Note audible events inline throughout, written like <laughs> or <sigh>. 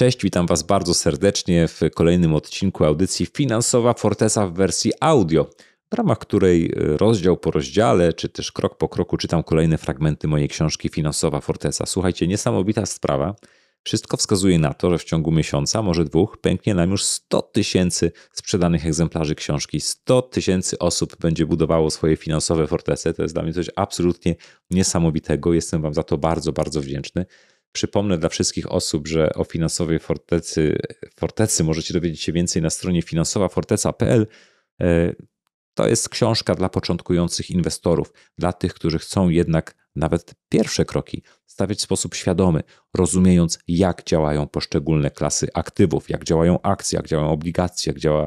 Cześć, witam Was bardzo serdecznie w kolejnym odcinku audycji Finansowa Forteza w wersji audio, w ramach której y, rozdział po rozdziale, czy też krok po kroku czytam kolejne fragmenty mojej książki Finansowa Forteza. Słuchajcie, niesamowita sprawa. Wszystko wskazuje na to, że w ciągu miesiąca, może dwóch, pęknie nam już 100 tysięcy sprzedanych egzemplarzy książki. 100 tysięcy osób będzie budowało swoje finansowe fortece. To jest dla mnie coś absolutnie niesamowitego. Jestem Wam za to bardzo, bardzo wdzięczny. Przypomnę dla wszystkich osób, że o finansowej fortecy, fortecy możecie dowiedzieć się więcej na stronie finansowaforteca.pl. E, to jest książka dla początkujących inwestorów, dla tych, którzy chcą jednak nawet pierwsze kroki stawiać w sposób świadomy, rozumiejąc, jak działają poszczególne klasy aktywów, jak działają akcje, jak działają obligacje, jak działa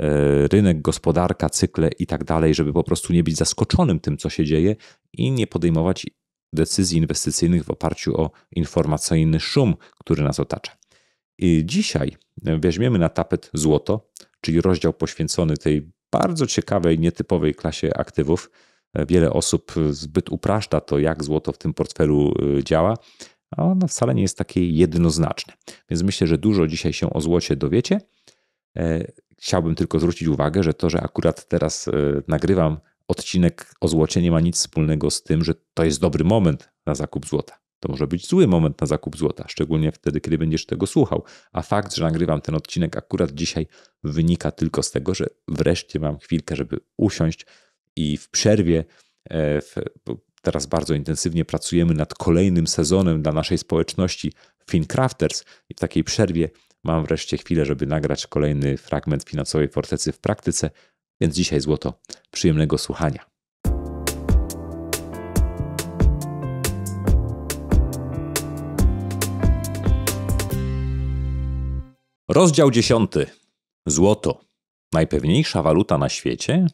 e, rynek, gospodarka, cykle i tak dalej, żeby po prostu nie być zaskoczonym tym, co się dzieje i nie podejmować decyzji inwestycyjnych w oparciu o informacyjny szum, który nas otacza. I dzisiaj weźmiemy na tapet złoto, czyli rozdział poświęcony tej bardzo ciekawej, nietypowej klasie aktywów. Wiele osób zbyt upraszcza to, jak złoto w tym portfelu y, działa, a ono wcale nie jest takie jednoznaczne. Więc myślę, że dużo dzisiaj się o złocie dowiecie. E, chciałbym tylko zwrócić uwagę, że to, że akurat teraz y, nagrywam odcinek o złocie nie ma nic wspólnego z tym, że to jest dobry moment na zakup złota. To może być zły moment na zakup złota, szczególnie wtedy, kiedy będziesz tego słuchał. A fakt, że nagrywam ten odcinek akurat dzisiaj, wynika tylko z tego, że wreszcie mam chwilkę, żeby usiąść i w przerwie, e, w, teraz bardzo intensywnie pracujemy nad kolejnym sezonem dla naszej społeczności FinCrafters i w takiej przerwie mam wreszcie chwilę, żeby nagrać kolejny fragment finansowej fortecy w praktyce, więc dzisiaj złoto przyjemnego słuchania. Rozdział 10. Złoto. Najpewniejsza waluta na świecie?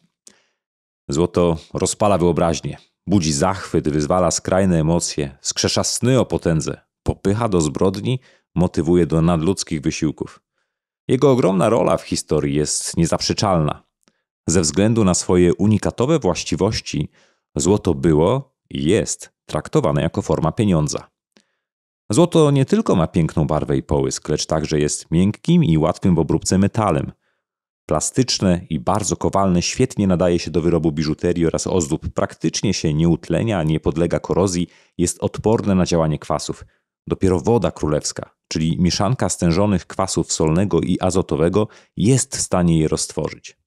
Złoto rozpala wyobraźnię, budzi zachwyt, wyzwala skrajne emocje, skrzesza sny o potędze, popycha do zbrodni, motywuje do nadludzkich wysiłków. Jego ogromna rola w historii jest niezaprzeczalna. Ze względu na swoje unikatowe właściwości, złoto było i jest traktowane jako forma pieniądza. Złoto nie tylko ma piękną barwę i połysk, lecz także jest miękkim i łatwym w obróbce metalem. Plastyczne i bardzo kowalne świetnie nadaje się do wyrobu biżuterii oraz ozdób, praktycznie się nie utlenia, nie podlega korozji, jest odporne na działanie kwasów. Dopiero woda królewska, czyli mieszanka stężonych kwasów solnego i azotowego, jest w stanie je roztworzyć.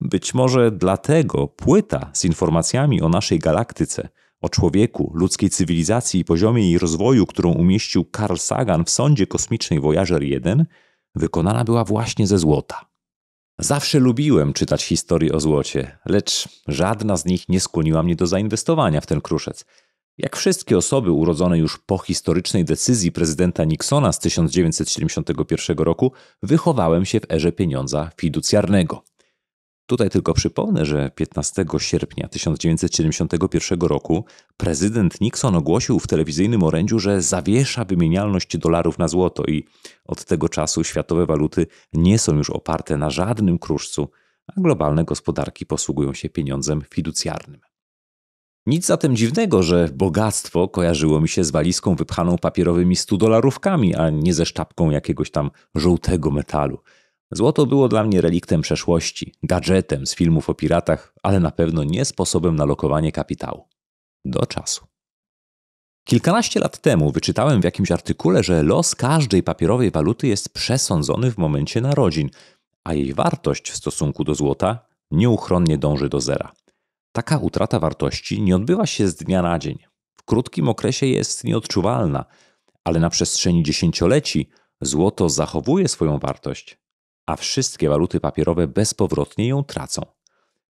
Być może dlatego płyta z informacjami o naszej galaktyce, o człowieku, ludzkiej cywilizacji i poziomie jej rozwoju, którą umieścił Carl Sagan w sondzie kosmicznej Voyager 1, wykonana była właśnie ze złota. Zawsze lubiłem czytać historie o złocie, lecz żadna z nich nie skłoniła mnie do zainwestowania w ten kruszec. Jak wszystkie osoby urodzone już po historycznej decyzji prezydenta Nixona z 1971 roku, wychowałem się w erze pieniądza fiducjarnego. Tutaj tylko przypomnę, że 15 sierpnia 1971 roku prezydent Nixon ogłosił w telewizyjnym orędziu, że zawiesza wymienialność dolarów na złoto i od tego czasu światowe waluty nie są już oparte na żadnym kruszcu, a globalne gospodarki posługują się pieniądzem fiducjarnym. Nic zatem dziwnego, że bogactwo kojarzyło mi się z walizką wypchaną papierowymi 100 dolarówkami, a nie ze sztabką jakiegoś tam żółtego metalu – Złoto było dla mnie reliktem przeszłości, gadżetem z filmów o piratach, ale na pewno nie sposobem na lokowanie kapitału. Do czasu. Kilkanaście lat temu wyczytałem w jakimś artykule, że los każdej papierowej waluty jest przesądzony w momencie narodzin, a jej wartość w stosunku do złota nieuchronnie dąży do zera. Taka utrata wartości nie odbywa się z dnia na dzień. W krótkim okresie jest nieodczuwalna, ale na przestrzeni dziesięcioleci złoto zachowuje swoją wartość, a wszystkie waluty papierowe bezpowrotnie ją tracą.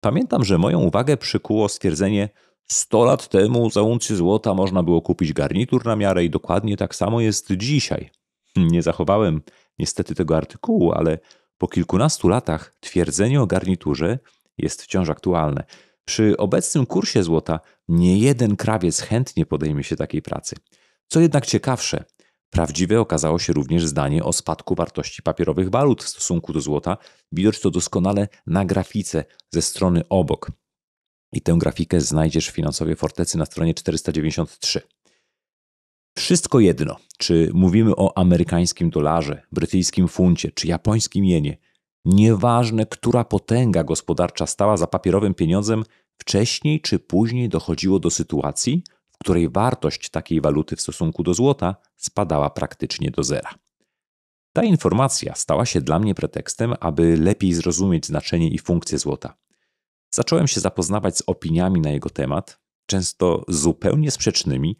Pamiętam, że moją uwagę przykuło stwierdzenie 100 lat temu za uncję złota można było kupić garnitur na miarę i dokładnie tak samo jest dzisiaj. Hmm, nie zachowałem niestety tego artykułu, ale po kilkunastu latach twierdzenie o garniturze jest wciąż aktualne. Przy obecnym kursie złota nie jeden krawiec chętnie podejmie się takiej pracy. Co jednak ciekawsze, Prawdziwe okazało się również zdanie o spadku wartości papierowych walut w stosunku do złota. Widocz to doskonale na grafice ze strony obok. I tę grafikę znajdziesz w Finansowej Fortecy na stronie 493. Wszystko jedno, czy mówimy o amerykańskim dolarze, brytyjskim funcie czy japońskim jenie, nieważne która potęga gospodarcza stała za papierowym pieniądzem, wcześniej czy później dochodziło do sytuacji, której wartość takiej waluty w stosunku do złota spadała praktycznie do zera. Ta informacja stała się dla mnie pretekstem, aby lepiej zrozumieć znaczenie i funkcję złota. Zacząłem się zapoznawać z opiniami na jego temat, często zupełnie sprzecznymi,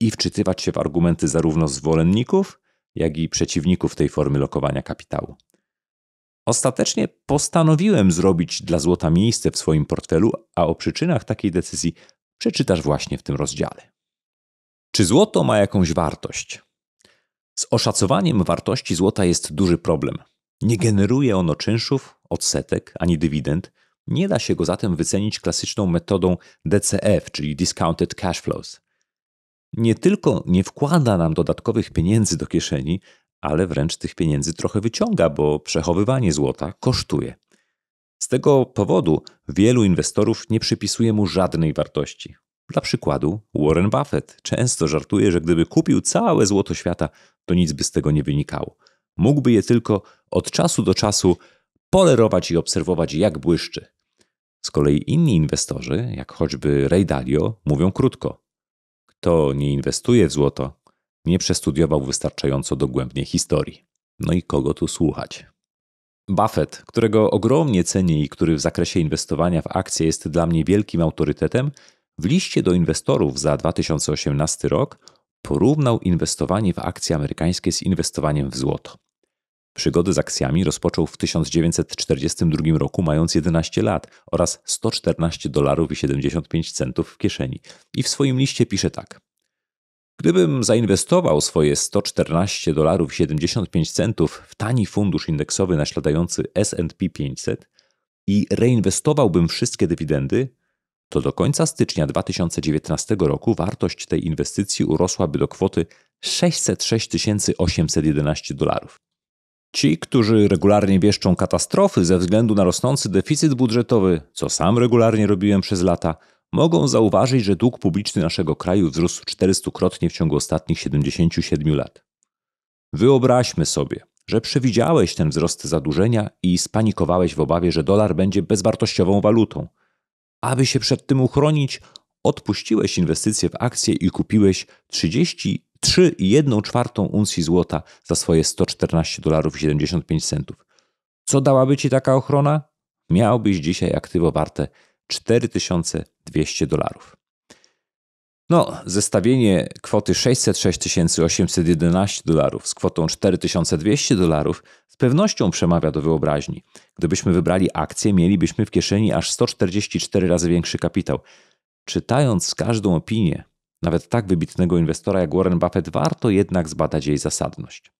i wczytywać się w argumenty zarówno zwolenników, jak i przeciwników tej formy lokowania kapitału. Ostatecznie postanowiłem zrobić dla złota miejsce w swoim portfelu, a o przyczynach takiej decyzji przeczytasz właśnie w tym rozdziale. Czy złoto ma jakąś wartość? Z oszacowaniem wartości złota jest duży problem. Nie generuje ono czynszów, odsetek ani dywidend. Nie da się go zatem wycenić klasyczną metodą DCF, czyli Discounted Cash Flows. Nie tylko nie wkłada nam dodatkowych pieniędzy do kieszeni, ale wręcz tych pieniędzy trochę wyciąga, bo przechowywanie złota kosztuje. Z tego powodu wielu inwestorów nie przypisuje mu żadnej wartości. Dla przykładu, Warren Buffett często żartuje, że gdyby kupił całe złoto świata, to nic by z tego nie wynikało. Mógłby je tylko od czasu do czasu polerować i obserwować, jak błyszczy. Z kolei inni inwestorzy, jak choćby Ray Dalio, mówią krótko: Kto nie inwestuje w złoto, nie przestudiował wystarczająco dogłębnie historii. No i kogo tu słuchać? Buffett, którego ogromnie cenię i który w zakresie inwestowania w akcje jest dla mnie wielkim autorytetem, w liście do inwestorów za 2018 rok porównał inwestowanie w akcje amerykańskie z inwestowaniem w złoto. Przygody z akcjami rozpoczął w 1942 roku, mając 11 lat oraz 114 dolarów i 75 centów w kieszeni. I w swoim liście pisze tak: Gdybym zainwestował swoje 114 dolarów 75 centów w tani fundusz indeksowy naśladający S&P 500 i reinwestowałbym wszystkie dywidendy, to do końca stycznia 2019 roku wartość tej inwestycji urosłaby do kwoty 606 811 dolarów. Ci, którzy regularnie wieszczą katastrofy ze względu na rosnący deficyt budżetowy, co sam regularnie robiłem przez lata – mogą zauważyć, że dług publiczny naszego kraju wzrósł 400-krotnie w ciągu ostatnich 77 lat. Wyobraźmy sobie, że przewidziałeś ten wzrost zadłużenia i spanikowałeś w obawie, że dolar będzie bezwartościową walutą. Aby się przed tym uchronić, odpuściłeś inwestycje w akcje i kupiłeś 33,1 uncji złota za swoje 114 dolarów 75 centów. Co dałaby ci taka ochrona? Miałbyś dzisiaj aktywo warte 4000 200 dolarów. No, zestawienie kwoty 606 811 dolarów z kwotą 4200 dolarów z pewnością przemawia do wyobraźni. Gdybyśmy wybrali akcję, mielibyśmy w kieszeni aż 144 razy większy kapitał. Czytając każdą opinię, nawet tak wybitnego inwestora jak Warren Buffett, warto jednak zbadać jej zasadność.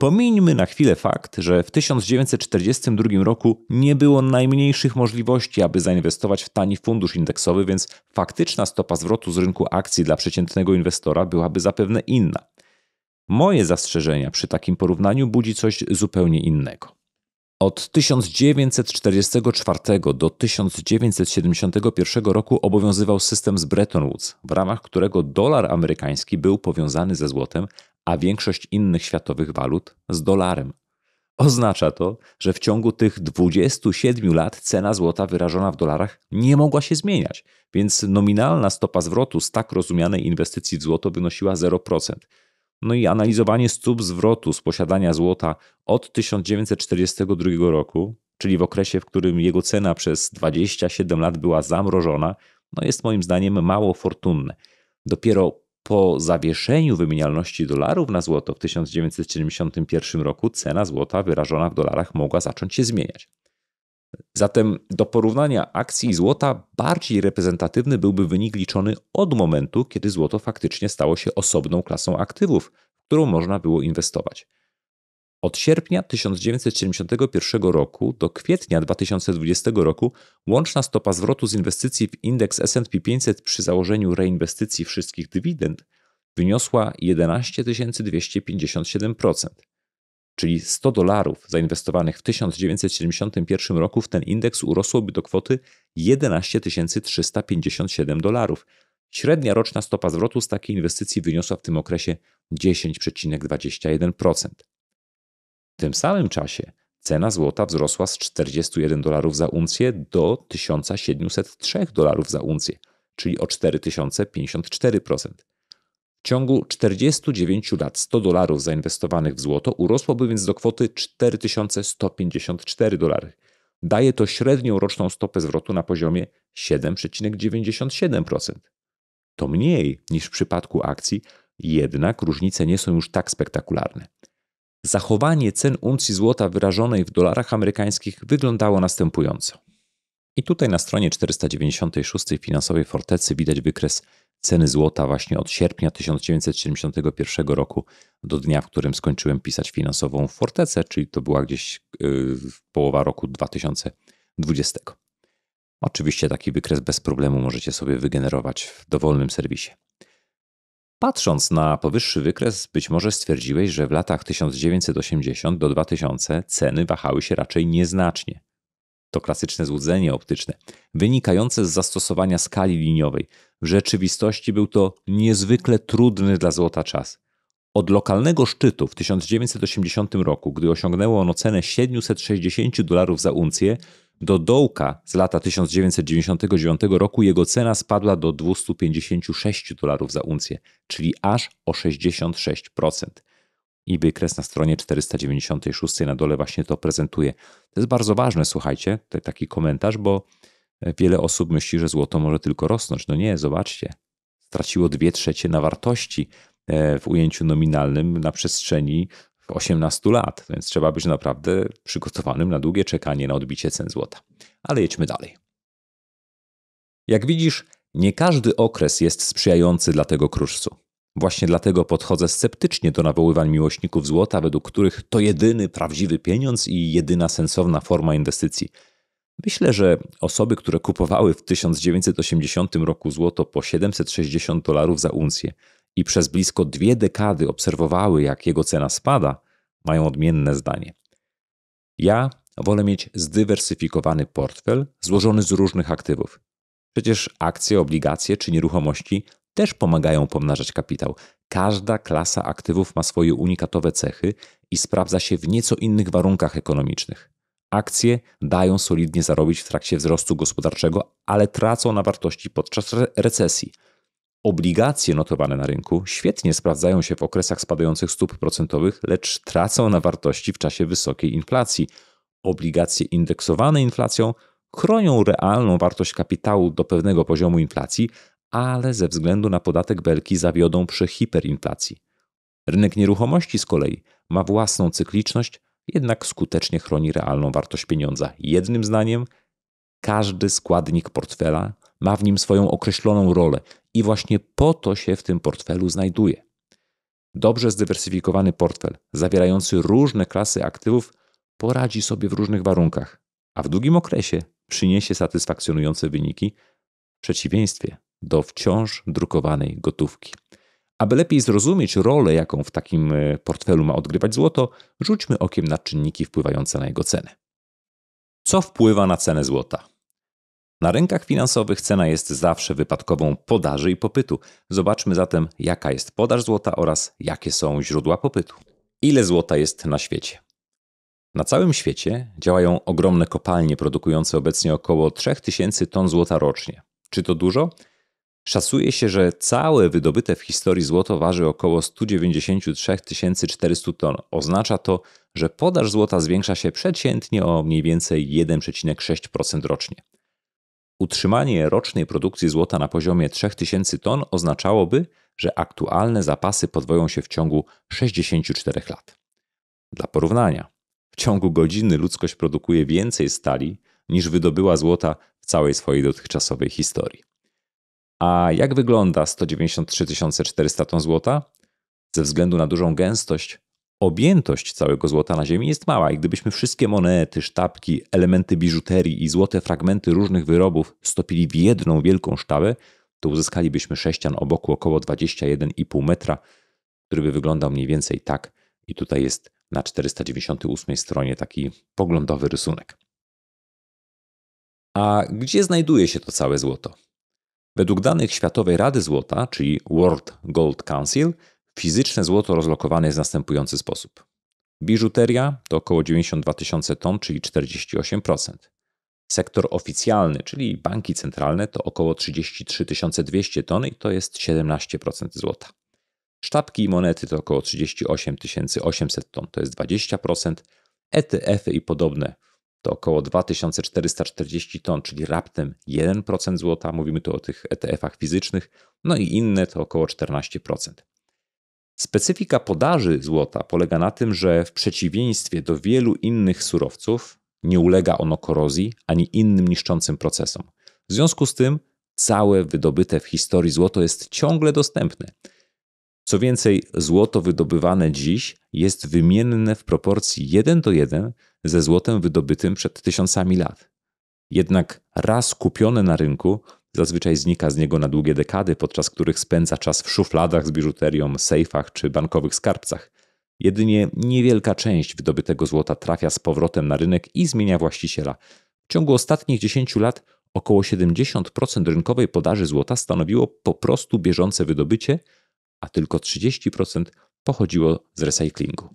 Pomijmy na chwilę fakt, że w 1942 roku nie było najmniejszych możliwości, aby zainwestować w tani fundusz indeksowy, więc faktyczna stopa zwrotu z rynku akcji dla przeciętnego inwestora byłaby zapewne inna. Moje zastrzeżenia przy takim porównaniu budzi coś zupełnie innego. Od 1944 do 1971 roku obowiązywał system z Bretton Woods, w ramach którego dolar amerykański był powiązany ze złotem, a większość innych światowych walut z dolarem. Oznacza to, że w ciągu tych 27 lat cena złota wyrażona w dolarach nie mogła się zmieniać, więc nominalna stopa zwrotu z tak rozumianej inwestycji w złoto wynosiła 0%. No i analizowanie stóp zwrotu z posiadania złota od 1942 roku, czyli w okresie, w którym jego cena przez 27 lat była zamrożona, no jest moim zdaniem mało fortunne. Dopiero po zawieszeniu wymienialności dolarów na złoto w 1971 roku cena złota wyrażona w dolarach mogła zacząć się zmieniać. Zatem do porównania akcji i złota bardziej reprezentatywny byłby wynik liczony od momentu, kiedy złoto faktycznie stało się osobną klasą aktywów, w którą można było inwestować. Od sierpnia 1971 roku do kwietnia 2020 roku łączna stopa zwrotu z inwestycji w indeks S&P 500 przy założeniu reinwestycji wszystkich dywidend wyniosła 11 257%, czyli 100 dolarów zainwestowanych w 1971 roku w ten indeks urosłoby do kwoty 11 357 dolarów. Średnia roczna stopa zwrotu z takiej inwestycji wyniosła w tym okresie 10,21%. W tym samym czasie cena złota wzrosła z 41 dolarów za uncję do 1703 dolarów za uncję, czyli o 4054%. W ciągu 49 lat 100 dolarów zainwestowanych w złoto urosłoby więc do kwoty 4154 dolary. Daje to średnią roczną stopę zwrotu na poziomie 7,97%. To mniej niż w przypadku akcji, jednak różnice nie są już tak spektakularne zachowanie cen uncji złota wyrażonej w dolarach amerykańskich wyglądało następująco. I tutaj na stronie 496 finansowej fortecy widać wykres ceny złota właśnie od sierpnia 1971 roku do dnia, w którym skończyłem pisać finansową fortecę, czyli to była gdzieś yy, połowa roku 2020. Oczywiście taki wykres bez problemu możecie sobie wygenerować w dowolnym serwisie. Patrząc na powyższy wykres, być może stwierdziłeś, że w latach 1980 do 2000 ceny wahały się raczej nieznacznie. To klasyczne złudzenie optyczne, wynikające z zastosowania skali liniowej. W rzeczywistości był to niezwykle trudny dla złota czas. Od lokalnego szczytu w 1980 roku, gdy osiągnęło ono cenę 760 dolarów za uncję, do dołka z lata 1999 roku jego cena spadła do 256 dolarów za uncję, czyli aż o 66%. I wykres na stronie 496 na dole właśnie to prezentuje. To jest bardzo ważne, słuchajcie, to taki komentarz, bo e, wiele osób myśli, że złoto może tylko rosnąć. No nie, zobaczcie. Straciło 2 trzecie na wartości e, w ujęciu nominalnym na przestrzeni 18 lat, więc trzeba być naprawdę przygotowanym na długie czekanie na odbicie cen złota. Ale jedźmy dalej. Jak widzisz, nie każdy okres jest sprzyjający dla tego kruszcu. Właśnie dlatego podchodzę sceptycznie do nawoływań miłośników złota, według których to jedyny prawdziwy pieniądz i jedyna sensowna forma inwestycji. Myślę, że osoby, które kupowały w 1980 roku złoto po 760 dolarów za uncję, i przez blisko dwie dekady obserwowały, jak jego cena spada, mają odmienne zdanie. Ja wolę mieć zdywersyfikowany portfel złożony z różnych aktywów. Przecież akcje, obligacje czy nieruchomości też pomagają pomnażać kapitał. Każda klasa aktywów ma swoje unikatowe cechy i sprawdza się w nieco innych warunkach ekonomicznych. Akcje dają solidnie zarobić w trakcie wzrostu gospodarczego, ale tracą na wartości podczas recesji – Obligacje notowane na rynku świetnie sprawdzają się w okresach spadających stóp procentowych, lecz tracą na wartości w czasie wysokiej inflacji. Obligacje indeksowane inflacją chronią realną wartość kapitału do pewnego poziomu inflacji, ale ze względu na podatek belki zawiodą przy hiperinflacji. Rynek nieruchomości z kolei ma własną cykliczność, jednak skutecznie chroni realną wartość pieniądza. Jednym zdaniem, każdy składnik portfela ma w nim swoją określoną rolę i właśnie po to się w tym portfelu znajduje. Dobrze zdywersyfikowany portfel, zawierający różne klasy aktywów, poradzi sobie w różnych warunkach, a w długim okresie przyniesie satysfakcjonujące wyniki, w przeciwieństwie do wciąż drukowanej gotówki. Aby lepiej zrozumieć rolę, jaką w takim e, portfelu ma odgrywać złoto, rzućmy okiem na czynniki wpływające na jego cenę. Co wpływa na cenę złota? Na rynkach finansowych cena jest zawsze wypadkową podaży i popytu. Zobaczmy zatem, jaka jest podaż złota oraz jakie są źródła popytu. Ile złota jest na świecie? Na całym świecie działają ogromne kopalnie produkujące obecnie około 3000 ton złota rocznie. Czy to dużo? Szacuje się, że całe wydobyte w historii złoto waży około 193 400 ton. Oznacza to, że podaż złota zwiększa się przeciętnie o mniej więcej 1,6% rocznie. Utrzymanie rocznej produkcji złota na poziomie 3000 ton oznaczałoby, że aktualne zapasy podwoją się w ciągu 64 lat. Dla porównania, w ciągu godziny ludzkość produkuje więcej stali niż wydobyła złota w całej swojej dotychczasowej historii. A jak wygląda 193 400 ton złota? Ze względu na dużą gęstość Objętość całego złota na Ziemi jest mała i gdybyśmy wszystkie monety, sztabki, elementy biżuterii i złote fragmenty różnych wyrobów stopili w jedną wielką sztabę, to uzyskalibyśmy sześcian o boku około 21,5 metra, który by wyglądał mniej więcej tak. I tutaj jest na 498 stronie taki poglądowy rysunek. A gdzie znajduje się to całe złoto? Według danych Światowej Rady Złota, czyli World Gold Council, Fizyczne złoto rozlokowane jest w następujący sposób. Biżuteria to około 92 tysiące ton, czyli 48%. Sektor oficjalny, czyli banki centralne, to około 33 200 ton i to jest 17% złota. Sztabki i monety to około 38 800 ton, to jest 20%. ETF-y i podobne to około 2440 ton, czyli raptem 1% złota. Mówimy tu o tych ETF-ach fizycznych. No i inne to około 14%. Specyfika podaży złota polega na tym, że w przeciwieństwie do wielu innych surowców nie ulega ono korozji ani innym niszczącym procesom. W związku z tym całe wydobyte w historii złoto jest ciągle dostępne. Co więcej, złoto wydobywane dziś jest wymienne w proporcji 1 do 1 ze złotem wydobytym przed tysiącami lat. Jednak raz kupione na rynku Zazwyczaj znika z niego na długie dekady, podczas których spędza czas w szufladach z biżuterią, sejfach czy bankowych skarbcach. Jedynie niewielka część wydobytego złota trafia z powrotem na rynek i zmienia właściciela. W ciągu ostatnich 10 lat około 70% rynkowej podaży złota stanowiło po prostu bieżące wydobycie, a tylko 30% pochodziło z recyklingu.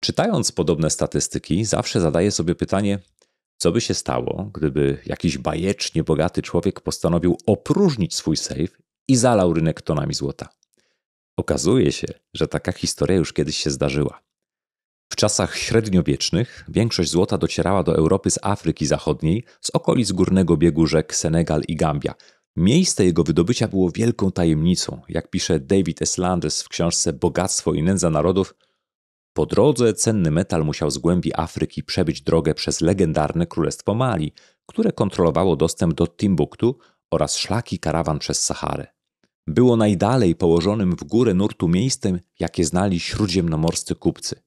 Czytając podobne statystyki, zawsze zadaję sobie pytanie, co by się stało, gdyby jakiś bajecznie bogaty człowiek postanowił opróżnić swój sejf i zalał rynek tonami złota? Okazuje się, że taka historia już kiedyś się zdarzyła. W czasach średniowiecznych większość złota docierała do Europy z Afryki Zachodniej, z okolic górnego biegu rzek Senegal i Gambia. Miejsce jego wydobycia było wielką tajemnicą. Jak pisze David S. Landes w książce Bogactwo i nędza narodów, po drodze cenny metal musiał z głębi Afryki przebyć drogę przez legendarne Królestwo Mali, które kontrolowało dostęp do Timbuktu oraz szlaki karawan przez Saharę. Było najdalej położonym w górę nurtu miejscem, jakie znali śródziemnomorscy kupcy.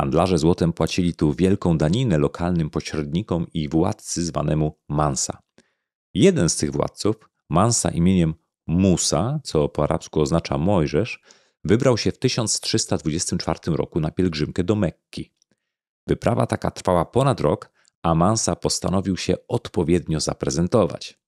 Handlarze złotem płacili tu wielką daninę lokalnym pośrednikom i władcy zwanemu Mansa. Jeden z tych władców, Mansa imieniem Musa, co po arabsku oznacza Mojżesz, wybrał się w 1324 roku na pielgrzymkę do Mekki. Wyprawa taka trwała ponad rok, a Mansa postanowił się odpowiednio zaprezentować.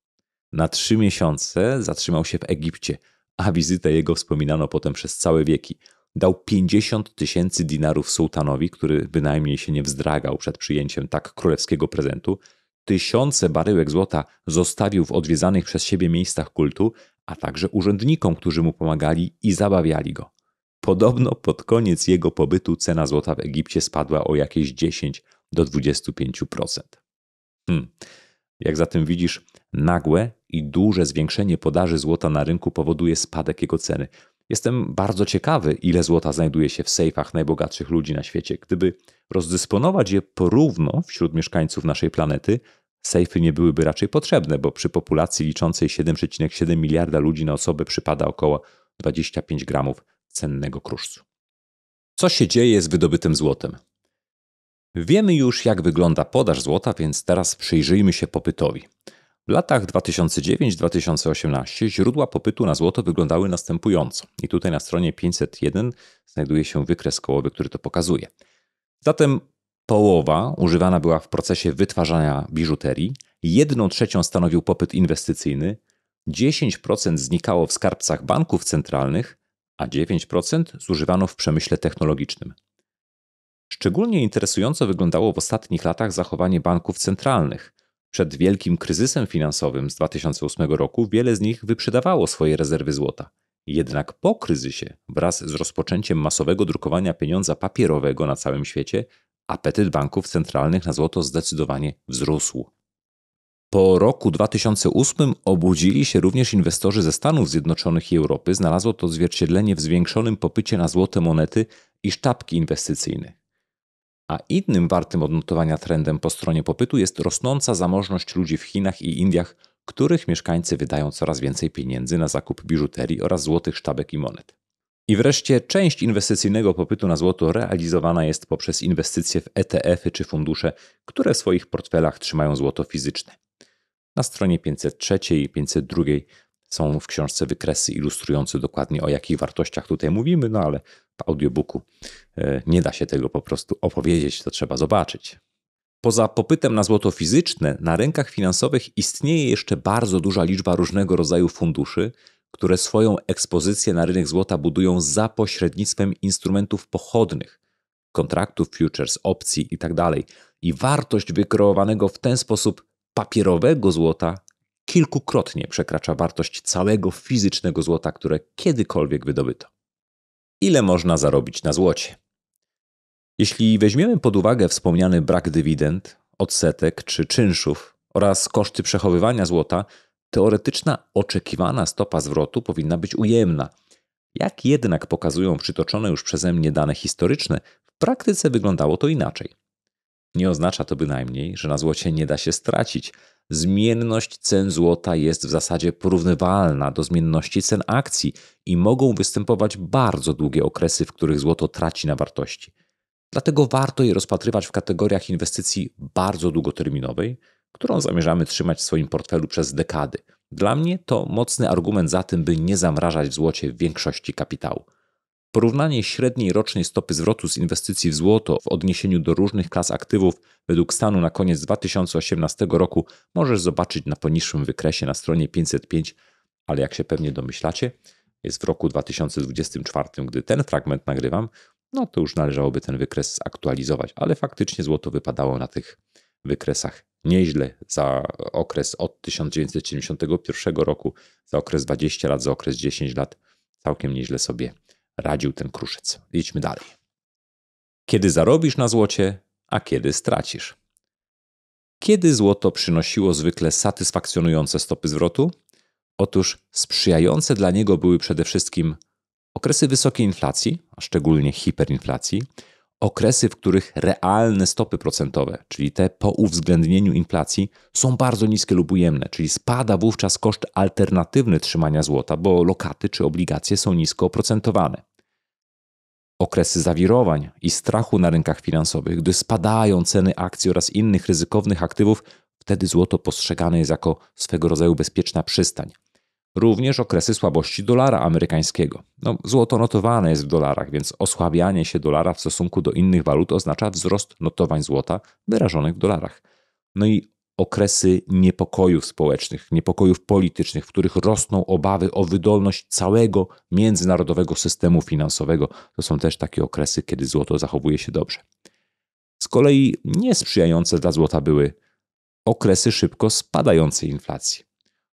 Na trzy miesiące zatrzymał się w Egipcie, a wizytę jego wspominano potem przez całe wieki. Dał 50 tysięcy dinarów sułtanowi, który bynajmniej się nie wzdragał przed przyjęciem tak królewskiego prezentu. Tysiące baryłek złota zostawił w odwiedzanych przez siebie miejscach kultu, a także urzędnikom, którzy mu pomagali i zabawiali go. Podobno pod koniec jego pobytu cena złota w Egipcie spadła o jakieś 10 do 25%. Hmm. Jak zatem widzisz, nagłe i duże zwiększenie podaży złota na rynku powoduje spadek jego ceny. Jestem bardzo ciekawy, ile złota znajduje się w sejfach najbogatszych ludzi na świecie. Gdyby rozdysponować je porówno wśród mieszkańców naszej planety, sejfy nie byłyby raczej potrzebne, bo przy populacji liczącej 7,7 miliarda ludzi na osobę przypada około 25 gramów cennego kruszcu. Co się dzieje z wydobytym złotem? Wiemy już, jak wygląda podaż złota, więc teraz przyjrzyjmy się popytowi. W latach 2009-2018 źródła popytu na złoto wyglądały następująco. I tutaj na stronie 501 znajduje się wykres kołowy, który to pokazuje. Zatem połowa używana była w procesie wytwarzania biżuterii, 1 trzecią stanowił popyt inwestycyjny, 10% znikało w skarbcach banków centralnych, a 9% zużywano w przemyśle technologicznym. Szczególnie interesująco wyglądało w ostatnich latach zachowanie banków centralnych. Przed wielkim kryzysem finansowym z 2008 roku wiele z nich wyprzedawało swoje rezerwy złota. Jednak po kryzysie, wraz z rozpoczęciem masowego drukowania pieniądza papierowego na całym świecie, apetyt banków centralnych na złoto zdecydowanie wzrósł. Po roku 2008 obudzili się również inwestorzy ze Stanów Zjednoczonych i Europy. Znalazło to odzwierciedlenie w zwiększonym popycie na złote monety i sztabki inwestycyjne. A innym wartym odnotowania trendem po stronie popytu jest rosnąca zamożność ludzi w Chinach i Indiach, których mieszkańcy wydają coraz więcej pieniędzy na zakup biżuterii oraz złotych sztabek i monet. I wreszcie część inwestycyjnego popytu na złoto realizowana jest poprzez inwestycje w ETF-y czy fundusze, które w swoich portfelach trzymają złoto fizyczne. Na stronie 503 i 502 są w książce wykresy ilustrujące dokładnie o jakich wartościach tutaj mówimy, no ale w audiobooku e, nie da się tego po prostu opowiedzieć, to trzeba zobaczyć. Poza popytem na złoto fizyczne, na rynkach finansowych istnieje jeszcze bardzo duża liczba różnego rodzaju funduszy, które swoją ekspozycję na rynek złota budują za pośrednictwem instrumentów pochodnych, kontraktów, futures, opcji itd. Tak I wartość wykreowanego w ten sposób papierowego złota kilkukrotnie przekracza wartość całego fizycznego złota, które kiedykolwiek wydobyto. Ile można zarobić na złocie? Jeśli weźmiemy pod uwagę wspomniany brak dywidend, odsetek czy czynszów oraz koszty przechowywania złota, teoretyczna oczekiwana stopa zwrotu powinna być ujemna. Jak jednak pokazują przytoczone już przeze mnie dane historyczne, w praktyce wyglądało to inaczej. Nie oznacza to bynajmniej, że na złocie nie da się stracić. Zmienność cen złota jest w zasadzie porównywalna do zmienności cen akcji i mogą występować bardzo długie okresy, w których złoto traci na wartości. Dlatego warto je rozpatrywać w kategoriach inwestycji bardzo długoterminowej, którą zamierzamy trzymać w swoim portfelu przez dekady. Dla mnie to mocny argument za tym, by nie zamrażać w złocie większości kapitału. Porównanie średniej rocznej stopy zwrotu z inwestycji w złoto w odniesieniu do różnych klas aktywów według stanu na koniec 2018 roku możesz zobaczyć na poniższym wykresie na stronie 505, ale jak się pewnie domyślacie, jest w roku 2024, gdy ten fragment nagrywam, no to już należałoby ten wykres zaktualizować, ale faktycznie złoto wypadało na tych wykresach nieźle za okres od 1971 roku, za okres 20 lat, za okres 10 lat. Całkiem nieźle sobie radził ten kruszec. Idźmy dalej. Kiedy zarobisz na złocie, a kiedy stracisz? Kiedy złoto przynosiło zwykle satysfakcjonujące stopy zwrotu? Otóż sprzyjające dla niego były przede wszystkim okresy wysokiej inflacji, a szczególnie hiperinflacji, okresy, w których realne stopy procentowe, czyli te po uwzględnieniu inflacji, są bardzo niskie lub ujemne, czyli spada wówczas koszt alternatywny trzymania złota, bo lokaty czy obligacje są nisko oprocentowane. Okresy zawirowań i strachu na rynkach finansowych, gdy spadają ceny akcji oraz innych ryzykownych aktywów, wtedy złoto postrzegane jest jako swego rodzaju bezpieczna przystań – Również okresy słabości dolara amerykańskiego. No, złoto notowane jest w dolarach, więc osłabianie się dolara w stosunku do innych walut oznacza wzrost notowań złota wyrażonych w dolarach. No i okresy niepokojów społecznych, niepokojów politycznych, w których rosną obawy o wydolność całego międzynarodowego systemu finansowego. To są też takie okresy, kiedy złoto zachowuje się dobrze. Z kolei niesprzyjające dla złota były okresy szybko spadającej inflacji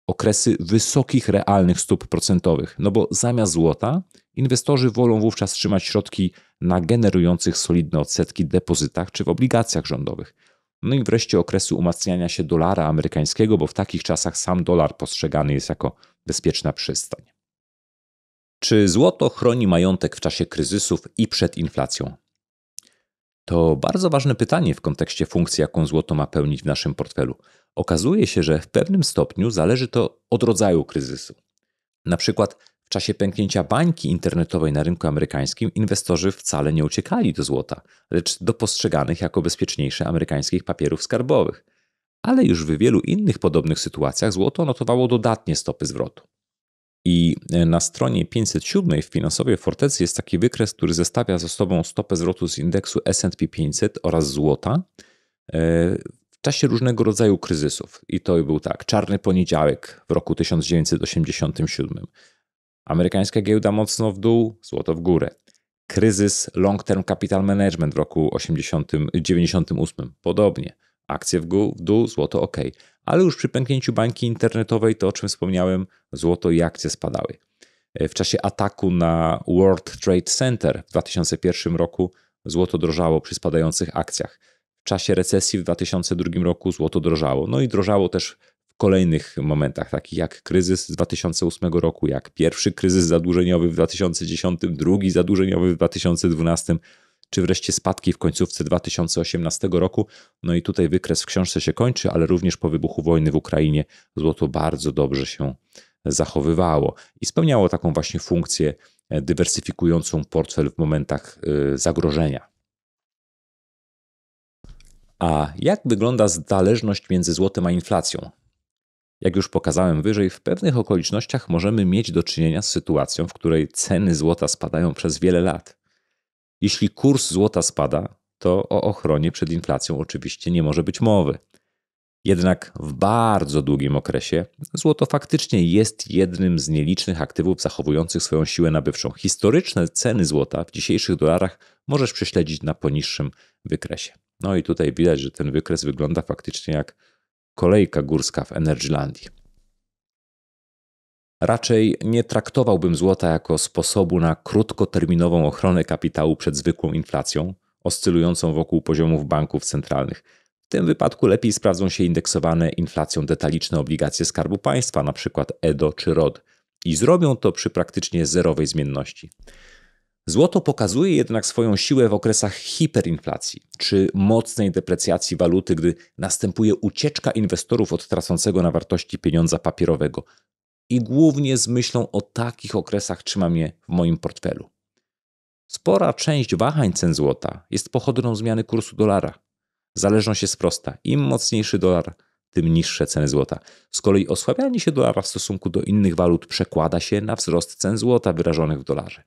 okresy wysokich realnych stóp procentowych, no bo zamiast złota inwestorzy wolą wówczas trzymać środki na generujących solidne odsetki depozytach czy w obligacjach rządowych. No i wreszcie okresy umacniania się dolara amerykańskiego, bo w takich czasach sam dolar postrzegany jest jako bezpieczna przystań. Czy złoto chroni majątek w czasie kryzysów i przed inflacją? To bardzo ważne pytanie w kontekście funkcji, jaką złoto ma pełnić w naszym portfelu. Okazuje się, że w pewnym stopniu zależy to od rodzaju kryzysu. Na przykład w czasie pęknięcia bańki internetowej na rynku amerykańskim inwestorzy wcale nie uciekali do złota, lecz do postrzeganych jako bezpieczniejsze amerykańskich papierów skarbowych. Ale już w wielu innych podobnych sytuacjach złoto notowało dodatnie stopy zwrotu. I e, na stronie 507 w finansowej fortecy jest taki wykres, który zestawia ze sobą stopę zwrotu z indeksu SP 500 oraz złota e, w czasie różnego rodzaju kryzysów. I to był tak: czarny poniedziałek w roku 1987. Amerykańska giełda mocno w dół, złoto w górę. Kryzys Long Term Capital Management w roku 1998. Podobnie. Akcje w, w dół, złoto ok ale już przy pęknięciu bańki internetowej, to o czym wspomniałem, złoto i akcje spadały. E, w czasie ataku na World Trade Center w 2001 roku złoto drożało przy spadających akcjach. W czasie recesji w 2002 roku złoto drożało. No i drożało też w kolejnych momentach, takich jak kryzys z 2008 roku, jak pierwszy kryzys zadłużeniowy w 2010, drugi zadłużeniowy w 2012 czy wreszcie spadki w końcówce 2018 roku. No i tutaj wykres w książce się kończy, ale również po wybuchu wojny w Ukrainie złoto bardzo dobrze się zachowywało i spełniało taką właśnie funkcję e, dywersyfikującą portfel w momentach e, zagrożenia. A jak wygląda zależność między złotem a inflacją? Jak już pokazałem wyżej, w pewnych okolicznościach możemy mieć do czynienia z sytuacją, w której ceny złota spadają przez wiele lat. Jeśli kurs złota spada, to o ochronie przed inflacją oczywiście nie może być mowy. Jednak w bardzo długim okresie złoto faktycznie jest jednym z nielicznych aktywów zachowujących swoją siłę nabywczą. Historyczne ceny złota w dzisiejszych dolarach możesz prześledzić na poniższym wykresie. No i tutaj widać, że ten wykres wygląda faktycznie jak kolejka górska w Energylandii. Raczej nie traktowałbym złota jako sposobu na krótkoterminową ochronę kapitału przed zwykłą inflacją, oscylującą wokół poziomów banków centralnych. W tym wypadku lepiej sprawdzą się indeksowane inflacją detaliczne obligacje Skarbu Państwa, np. EDO czy ROD, i zrobią to przy praktycznie zerowej zmienności. Złoto pokazuje jednak swoją siłę w okresach hiperinflacji czy mocnej deprecjacji waluty, gdy następuje ucieczka inwestorów od tracącego na wartości pieniądza papierowego i głównie z myślą o takich okresach trzymam je w moim portfelu. Spora część wahań cen złota jest pochodną zmiany kursu dolara. Zależność jest prosta. Im mocniejszy dolar, tym niższe ceny złota. Z kolei osłabianie się dolara w stosunku do innych walut przekłada się na wzrost cen złota wyrażonych w dolarze.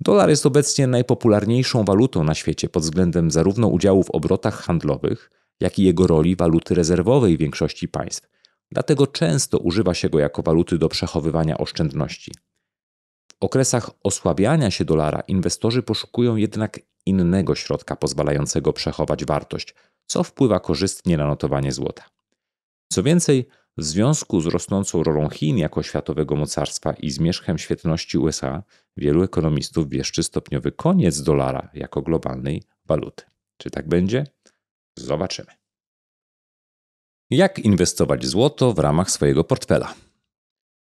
Dolar jest obecnie najpopularniejszą walutą na świecie pod względem zarówno udziału w obrotach handlowych, jak i jego roli waluty rezerwowej większości państw. Dlatego często używa się go jako waluty do przechowywania oszczędności. W okresach osłabiania się dolara inwestorzy poszukują jednak innego środka pozwalającego przechować wartość, co wpływa korzystnie na notowanie złota. Co więcej, w związku z rosnącą rolą Chin jako światowego mocarstwa i zmierzchem świetności USA, wielu ekonomistów wieszczy stopniowy koniec dolara jako globalnej waluty. Czy tak będzie? Zobaczymy. Jak inwestować złoto w ramach swojego portfela?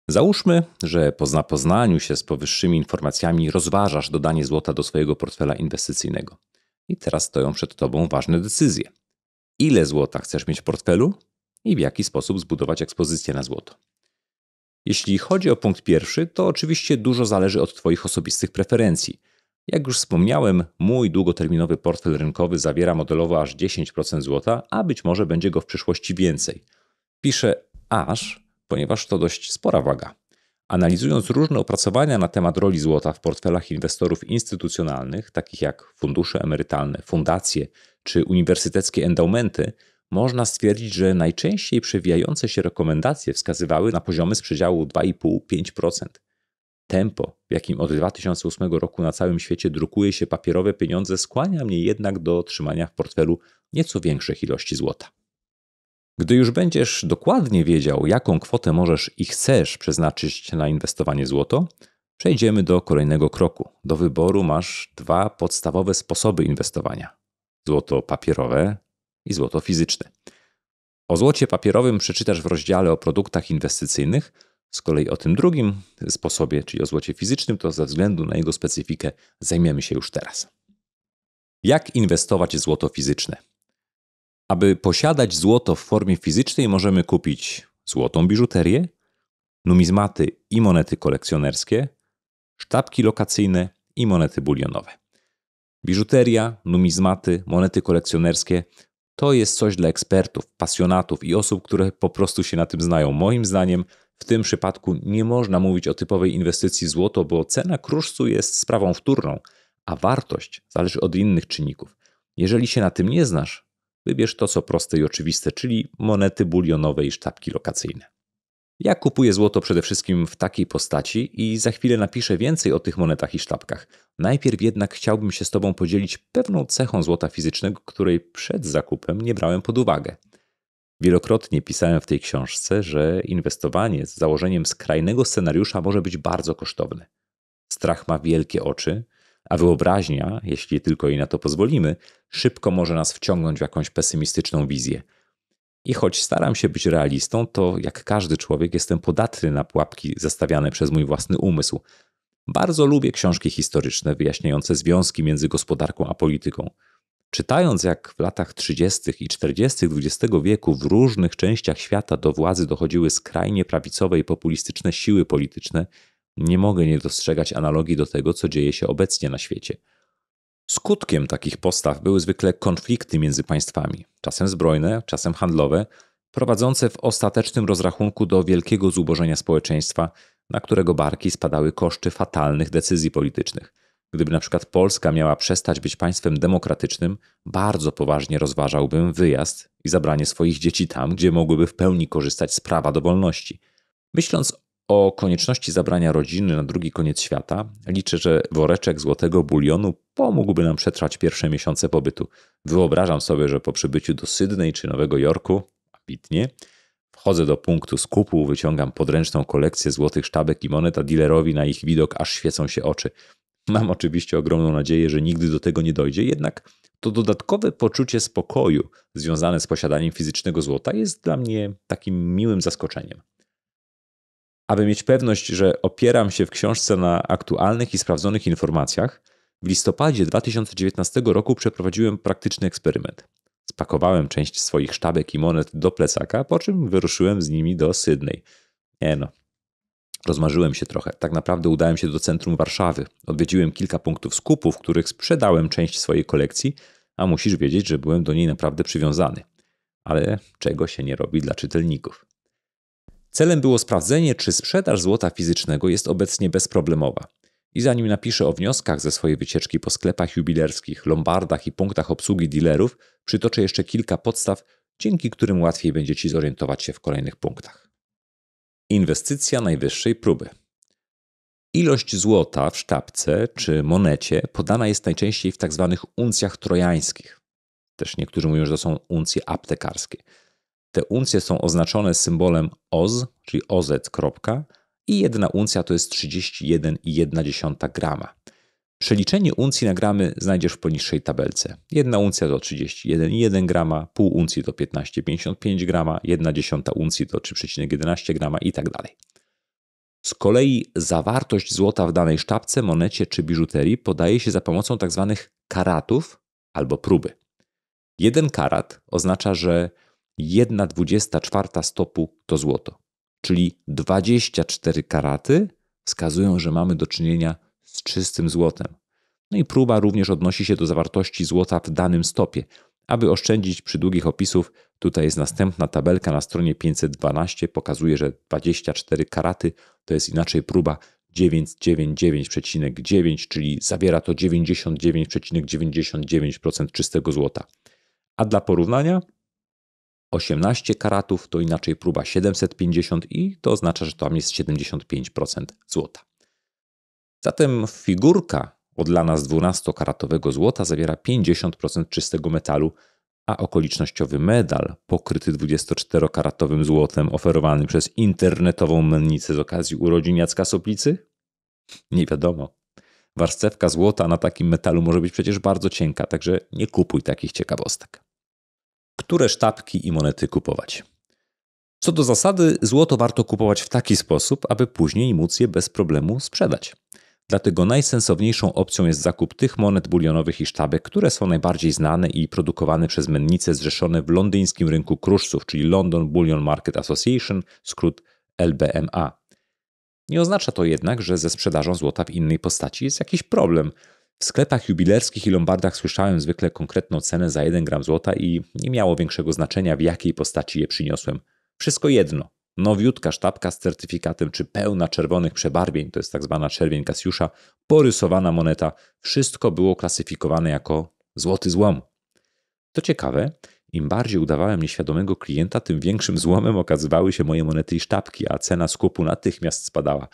Załóżmy, że po zapoznaniu się z powyższymi informacjami rozważasz dodanie złota do swojego portfela inwestycyjnego. I teraz stoją przed Tobą ważne decyzje. Ile złota chcesz mieć w portfelu i w jaki sposób zbudować ekspozycję na złoto? Jeśli chodzi o punkt pierwszy, to oczywiście dużo zależy od Twoich osobistych preferencji – jak już wspomniałem, mój długoterminowy portfel rynkowy zawiera modelowo aż 10% złota, a być może będzie go w przyszłości więcej. Piszę aż, ponieważ to dość spora waga. Analizując różne opracowania na temat roli złota w portfelach inwestorów instytucjonalnych, takich jak fundusze emerytalne, fundacje czy uniwersyteckie endowmenty, można stwierdzić, że najczęściej przewijające się rekomendacje wskazywały na poziomy z przedziału 2,5-5%. Tempo, w jakim od 2008 roku na całym świecie drukuje się papierowe pieniądze, skłania mnie jednak do trzymania w portfelu nieco większych ilości złota. Gdy już będziesz dokładnie wiedział, jaką kwotę możesz i chcesz przeznaczyć na inwestowanie złoto, przejdziemy do kolejnego kroku. Do wyboru masz dwa podstawowe sposoby inwestowania: złoto papierowe i złoto fizyczne. O złocie papierowym przeczytasz w rozdziale o produktach inwestycyjnych z kolei o tym drugim sposobie, czyli o złocie fizycznym, to ze względu na jego specyfikę zajmiemy się już teraz. Jak inwestować w złoto fizyczne? Aby posiadać złoto w formie fizycznej, możemy kupić złotą biżuterię, numizmaty i monety kolekcjonerskie, sztabki lokacyjne i monety bulionowe. Biżuteria, numizmaty, monety kolekcjonerskie to jest coś dla ekspertów, pasjonatów i osób, które po prostu się na tym znają. Moim zdaniem w tym przypadku nie można mówić o typowej inwestycji złoto, bo cena kruszcu jest sprawą wtórną, a wartość zależy od innych czynników. Jeżeli się na tym nie znasz, wybierz to, co proste i oczywiste, czyli monety bulionowe i sztabki lokacyjne. Ja kupuję złoto przede wszystkim w takiej postaci i za chwilę napiszę więcej o tych monetach i sztabkach. Najpierw jednak chciałbym się z Tobą podzielić pewną cechą złota fizycznego, której przed zakupem nie brałem pod uwagę. Wielokrotnie pisałem w tej książce, że inwestowanie z założeniem skrajnego scenariusza może być bardzo kosztowne. Strach ma wielkie oczy, a wyobraźnia, jeśli tylko jej na to pozwolimy, szybko może nas wciągnąć w jakąś pesymistyczną wizję. I choć staram się być realistą, to jak każdy człowiek jestem podatny na pułapki zastawiane przez mój własny umysł. Bardzo lubię książki historyczne wyjaśniające związki między gospodarką a polityką. Czytając, jak w latach 30. i 40. XX wieku w różnych częściach świata do władzy dochodziły skrajnie prawicowe i populistyczne siły polityczne, nie mogę nie dostrzegać analogii do tego, co dzieje się obecnie na świecie. Skutkiem takich postaw były zwykle konflikty między państwami, czasem zbrojne, czasem handlowe, prowadzące w ostatecznym rozrachunku do wielkiego zubożenia społeczeństwa, na którego barki spadały koszty fatalnych decyzji politycznych – Gdyby na przykład Polska miała przestać być państwem demokratycznym, bardzo poważnie rozważałbym wyjazd i zabranie swoich dzieci tam, gdzie mogłyby w pełni korzystać z prawa do wolności. Myśląc o konieczności zabrania rodziny na drugi koniec świata, liczę, że woreczek złotego bulionu pomógłby nam przetrwać pierwsze miesiące pobytu. Wyobrażam sobie, że po przybyciu do Sydney czy Nowego Jorku, ambitnie, wchodzę do punktu skupu, wyciągam podręczną kolekcję złotych sztabek i monet, a dealerowi na ich widok aż świecą się oczy. Mam oczywiście ogromną nadzieję, że nigdy do tego nie dojdzie, jednak to dodatkowe poczucie spokoju związane z posiadaniem fizycznego złota jest dla mnie takim miłym zaskoczeniem. Aby mieć pewność, że opieram się w książce na aktualnych i sprawdzonych informacjach, w listopadzie 2019 roku przeprowadziłem praktyczny eksperyment. Spakowałem część swoich sztabek i monet do plecaka, po czym wyruszyłem z nimi do Sydney. Nie no, Rozmarzyłem się trochę. Tak naprawdę udałem się do centrum Warszawy. Odwiedziłem kilka punktów skupu, w których sprzedałem część swojej kolekcji, a musisz wiedzieć, że byłem do niej naprawdę przywiązany. Ale czego się nie robi dla czytelników. Celem było sprawdzenie, czy sprzedaż złota fizycznego jest obecnie bezproblemowa. I zanim napiszę o wnioskach ze swojej wycieczki po sklepach jubilerskich, lombardach i punktach obsługi dealerów, przytoczę jeszcze kilka podstaw, dzięki którym łatwiej będzie Ci zorientować się w kolejnych punktach. Inwestycja najwyższej próby. Ilość złota w sztabce czy monecie podana jest najczęściej w tzw. Tak uncjach trojańskich. Też niektórzy mówią, że to są uncje aptekarskie. Te uncje są oznaczone symbolem OZ, czyli OZ, i jedna uncja to jest 31,1 grama. Przeliczenie uncji na gramy znajdziesz w poniższej tabelce. Jedna uncja to 31,1 grama, pół uncji to 15,55 grama, jedna dziesiąta uncji to 3,11 grama i tak dalej. Z kolei zawartość złota w danej sztabce, monecie czy biżuterii podaje się za pomocą tzw. Tak karatów albo próby. Jeden karat oznacza, że 1,24 stopu to złoto, czyli 24 karaty wskazują, że mamy do czynienia z czystym złotem. No i próba również odnosi się do zawartości złota w danym stopie. Aby oszczędzić przy długich opisów, tutaj jest następna tabelka na stronie 512, pokazuje, że 24 karaty to jest inaczej próba 999,9, czyli zawiera to 99,99% ,99 czystego złota. A dla porównania 18 karatów to inaczej próba 750 i to oznacza, że tam jest 75% złota. Zatem figurka odlana nas 12-karatowego złota zawiera 50% czystego metalu, a okolicznościowy medal pokryty 24-karatowym złotem oferowany przez internetową mennicę z okazji urodzin Jacka Soplicy? Nie wiadomo. Warstewka złota na takim metalu może być przecież bardzo cienka, także nie kupuj takich ciekawostek. Które sztabki i monety kupować? Co do zasady, złoto warto kupować w taki sposób, aby później móc je bez problemu sprzedać. Dlatego najsensowniejszą opcją jest zakup tych monet bulionowych i sztabek, które są najbardziej znane i produkowane przez mennice zrzeszone w londyńskim rynku kruszców, czyli London Bullion Market Association, skrót LBMA. Nie oznacza to jednak, że ze sprzedażą złota w innej postaci jest jakiś problem. W sklepach jubilerskich i lombardach słyszałem zwykle konkretną cenę za 1 gram złota i nie miało większego znaczenia, w jakiej postaci je przyniosłem. Wszystko jedno, Nowiutka sztabka z certyfikatem czy pełna czerwonych przebarwień, to jest tak zwana czerwień Kasjusza, porysowana moneta, wszystko było klasyfikowane jako złoty złom. To ciekawe, im bardziej udawałem nieświadomego klienta, tym większym złomem okazywały się moje monety i sztabki, a cena skupu natychmiast spadała.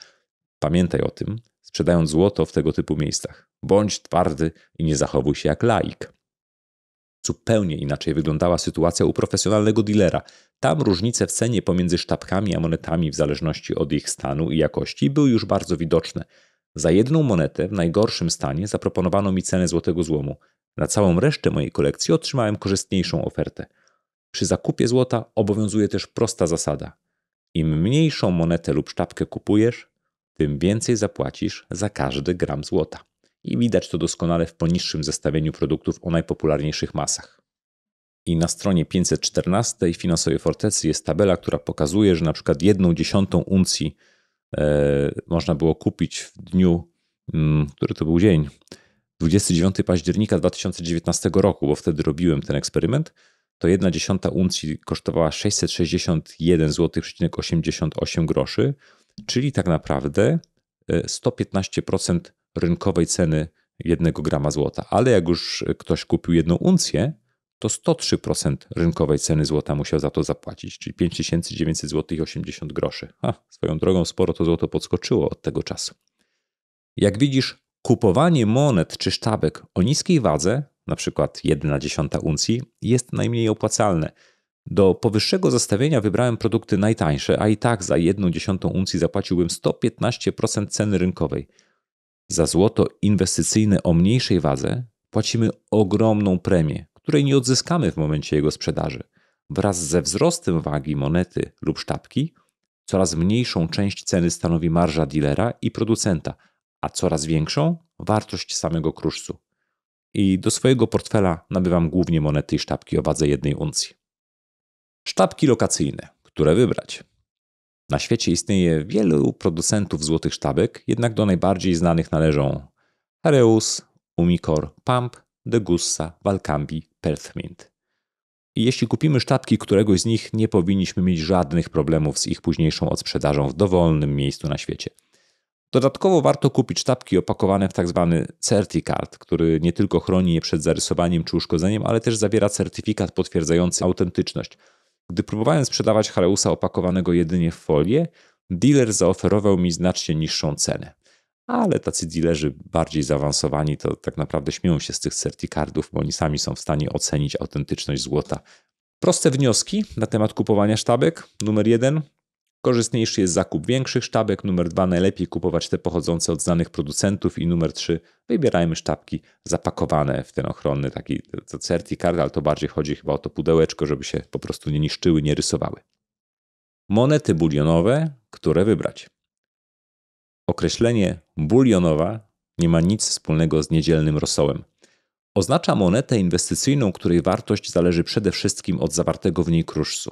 Pamiętaj o tym, sprzedając złoto w tego typu miejscach. Bądź twardy i nie zachowuj się jak laik. Zupełnie inaczej wyglądała sytuacja u profesjonalnego dealera. Tam różnice w cenie pomiędzy sztabkami a monetami w zależności od ich stanu i jakości były już bardzo widoczne. Za jedną monetę w najgorszym stanie zaproponowano mi cenę złotego złomu. Na całą resztę mojej kolekcji otrzymałem korzystniejszą ofertę. Przy zakupie złota obowiązuje też prosta zasada. Im mniejszą monetę lub sztabkę kupujesz, tym więcej zapłacisz za każdy gram złota i widać to doskonale w poniższym zestawieniu produktów o najpopularniejszych masach. I na stronie 514 finansowej fortecy jest tabela, która pokazuje, że na przykład jedną dziesiątą uncji e, można było kupić w dniu, mm, który to był dzień, 29 października 2019 roku, bo wtedy robiłem ten eksperyment, to 1 dziesiąta uncji kosztowała 661,88 zł, czyli tak naprawdę 115% e, rynkowej ceny jednego grama złota. Ale jak już ktoś kupił jedną uncję, to 103% rynkowej ceny złota musiał za to zapłacić, czyli 5900 zł 80 groszy. Ha, swoją drogą sporo to złoto podskoczyło od tego czasu. Jak widzisz, kupowanie monet czy sztabek o niskiej wadze, na przykład dziesiąta uncji, jest najmniej opłacalne. Do powyższego zestawienia wybrałem produkty najtańsze, a i tak za dziesiątą uncji zapłaciłbym 115% ceny rynkowej – za złoto inwestycyjne o mniejszej wadze płacimy ogromną premię, której nie odzyskamy w momencie jego sprzedaży. Wraz ze wzrostem wagi monety lub sztabki, coraz mniejszą część ceny stanowi marża dealera i producenta, a coraz większą wartość samego kruszcu. I do swojego portfela nabywam głównie monety i sztabki o wadze jednej uncji. Sztabki lokacyjne, które wybrać? Na świecie istnieje wielu producentów złotych sztabek, jednak do najbardziej znanych należą Areus, Umicor, Pump, Degussa, Valcambi, Perthmint. I jeśli kupimy sztabki któregoś z nich, nie powinniśmy mieć żadnych problemów z ich późniejszą odsprzedażą w dowolnym miejscu na świecie. Dodatkowo warto kupić sztabki opakowane w tzw. Tak CertiCard, który nie tylko chroni je przed zarysowaniem czy uszkodzeniem, ale też zawiera certyfikat potwierdzający autentyczność – gdy próbowałem sprzedawać Haleusa opakowanego jedynie w folię, dealer zaoferował mi znacznie niższą cenę. Ale tacy dealerzy bardziej zaawansowani to tak naprawdę śmieją się z tych certikardów, bo oni sami są w stanie ocenić autentyczność złota. Proste wnioski na temat kupowania sztabek. Numer jeden: Korzystniejszy jest zakup większych sztabek, numer dwa najlepiej kupować te pochodzące od znanych producentów i numer trzy wybierajmy sztabki zapakowane w ten ochronny taki certikard, ale to bardziej chodzi chyba o to pudełeczko, żeby się po prostu nie niszczyły, nie rysowały. Monety bulionowe, które wybrać? Określenie bulionowa nie ma nic wspólnego z niedzielnym rosołem. Oznacza monetę inwestycyjną, której wartość zależy przede wszystkim od zawartego w niej kruszcu.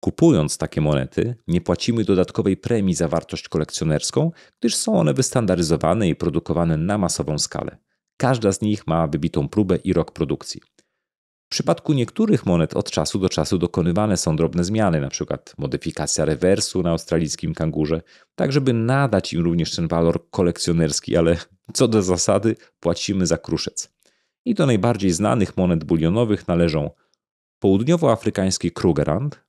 Kupując takie monety, nie płacimy dodatkowej premii za wartość kolekcjonerską, gdyż są one wystandaryzowane i produkowane na masową skalę. Każda z nich ma wybitą próbę i rok produkcji. W przypadku niektórych monet od czasu do czasu dokonywane są drobne zmiany, np. modyfikacja rewersu na australijskim kangurze, tak żeby nadać im również ten walor kolekcjonerski, ale co do zasady płacimy za kruszec. I do najbardziej znanych monet bulionowych należą południowoafrykański Krugerrand,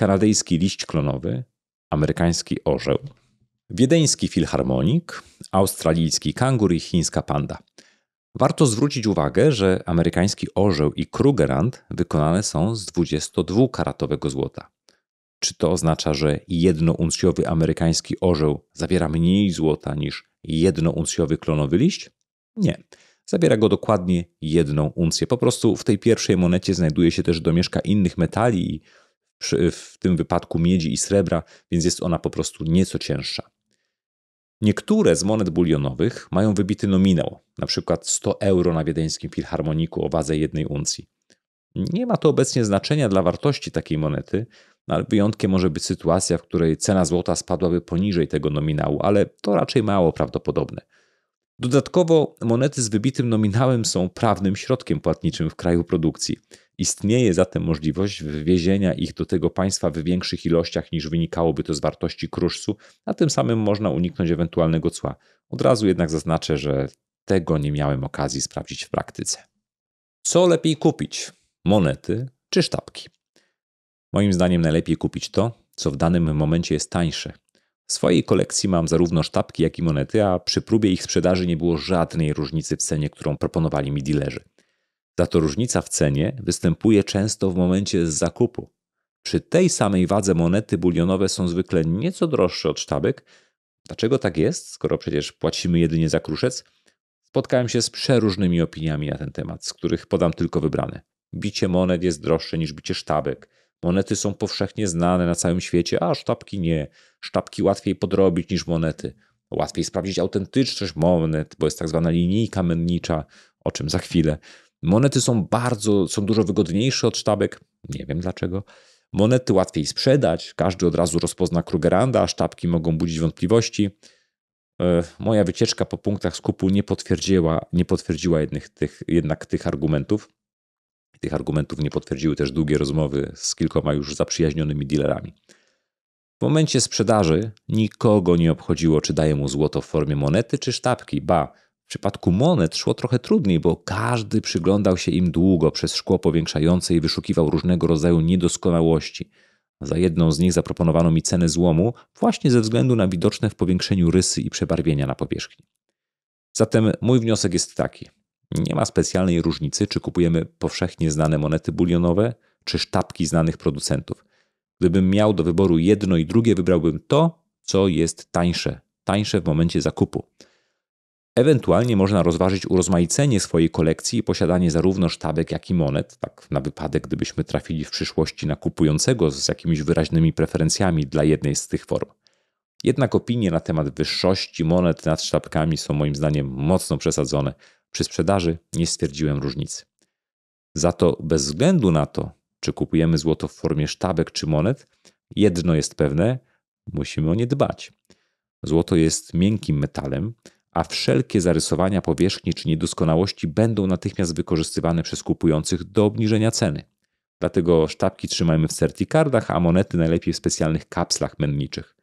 kanadyjski liść klonowy, amerykański orzeł, wiedeński filharmonik, australijski kangur i chińska panda. Warto zwrócić uwagę, że amerykański orzeł i krugerand wykonane są z 22-karatowego złota. Czy to oznacza, że jednouncjowy amerykański orzeł zawiera mniej złota niż jednouncjowy klonowy liść? Nie. Zawiera go dokładnie jedną uncję. Po prostu w tej pierwszej monecie znajduje się też domieszka innych metali i w tym wypadku miedzi i srebra, więc jest ona po prostu nieco cięższa. Niektóre z monet bulionowych mają wybity nominał, np. 100 euro na wiedeńskim filharmoniku o wadze jednej uncji. Nie ma to obecnie znaczenia dla wartości takiej monety, no ale wyjątkiem może być sytuacja, w której cena złota spadłaby poniżej tego nominału, ale to raczej mało prawdopodobne. Dodatkowo monety z wybitym nominałem są prawnym środkiem płatniczym w kraju produkcji. Istnieje zatem możliwość wywiezienia ich do tego państwa w większych ilościach niż wynikałoby to z wartości kruszcu, a tym samym można uniknąć ewentualnego cła. Od razu jednak zaznaczę, że tego nie miałem okazji sprawdzić w praktyce. Co lepiej kupić? Monety czy sztabki? Moim zdaniem najlepiej kupić to, co w danym momencie jest tańsze, w swojej kolekcji mam zarówno sztabki, jak i monety, a przy próbie ich sprzedaży nie było żadnej różnicy w cenie, którą proponowali mi dilerzy. Za to różnica w cenie występuje często w momencie zakupu. Przy tej samej wadze monety bulionowe są zwykle nieco droższe od sztabek. Dlaczego tak jest, skoro przecież płacimy jedynie za kruszec? Spotkałem się z przeróżnymi opiniami na ten temat, z których podam tylko wybrane. Bicie monet jest droższe niż bicie sztabek. Monety są powszechnie znane na całym świecie, a sztabki nie sztabki łatwiej podrobić niż monety. Łatwiej sprawdzić autentyczność monet, bo jest tak zwana linijka mennicza, o czym za chwilę. Monety są bardzo, są dużo wygodniejsze od sztabek, nie wiem dlaczego. Monety łatwiej sprzedać, każdy od razu rozpozna Krugeranda, a sztabki mogą budzić wątpliwości. E, moja wycieczka po punktach skupu nie potwierdziła, nie potwierdziła jednych tych, jednak tych argumentów. Tych argumentów nie potwierdziły też długie rozmowy z kilkoma już zaprzyjaźnionymi dealerami. W momencie sprzedaży nikogo nie obchodziło, czy daje mu złoto w formie monety czy sztabki. Ba, w przypadku monet szło trochę trudniej, bo każdy przyglądał się im długo przez szkło powiększające i wyszukiwał różnego rodzaju niedoskonałości. Za jedną z nich zaproponowano mi cenę złomu, właśnie ze względu na widoczne w powiększeniu rysy i przebarwienia na powierzchni. Zatem mój wniosek jest taki. Nie ma specjalnej różnicy, czy kupujemy powszechnie znane monety bulionowe, czy sztabki znanych producentów. Gdybym miał do wyboru jedno i drugie, wybrałbym to, co jest tańsze, tańsze w momencie zakupu. Ewentualnie można rozważyć urozmaicenie swojej kolekcji i posiadanie zarówno sztabek, jak i monet, tak na wypadek, gdybyśmy trafili w przyszłości na kupującego z jakimiś wyraźnymi preferencjami dla jednej z tych form. Jednak opinie na temat wyższości monet nad sztabkami są moim zdaniem mocno przesadzone. Przy sprzedaży nie stwierdziłem różnicy. Za to bez względu na to, czy kupujemy złoto w formie sztabek czy monet, jedno jest pewne, musimy o nie dbać. Złoto jest miękkim metalem, a wszelkie zarysowania powierzchni czy niedoskonałości będą natychmiast wykorzystywane przez kupujących do obniżenia ceny. Dlatego sztabki trzymajmy w certikardach, a monety najlepiej w specjalnych kapslach mędniczych.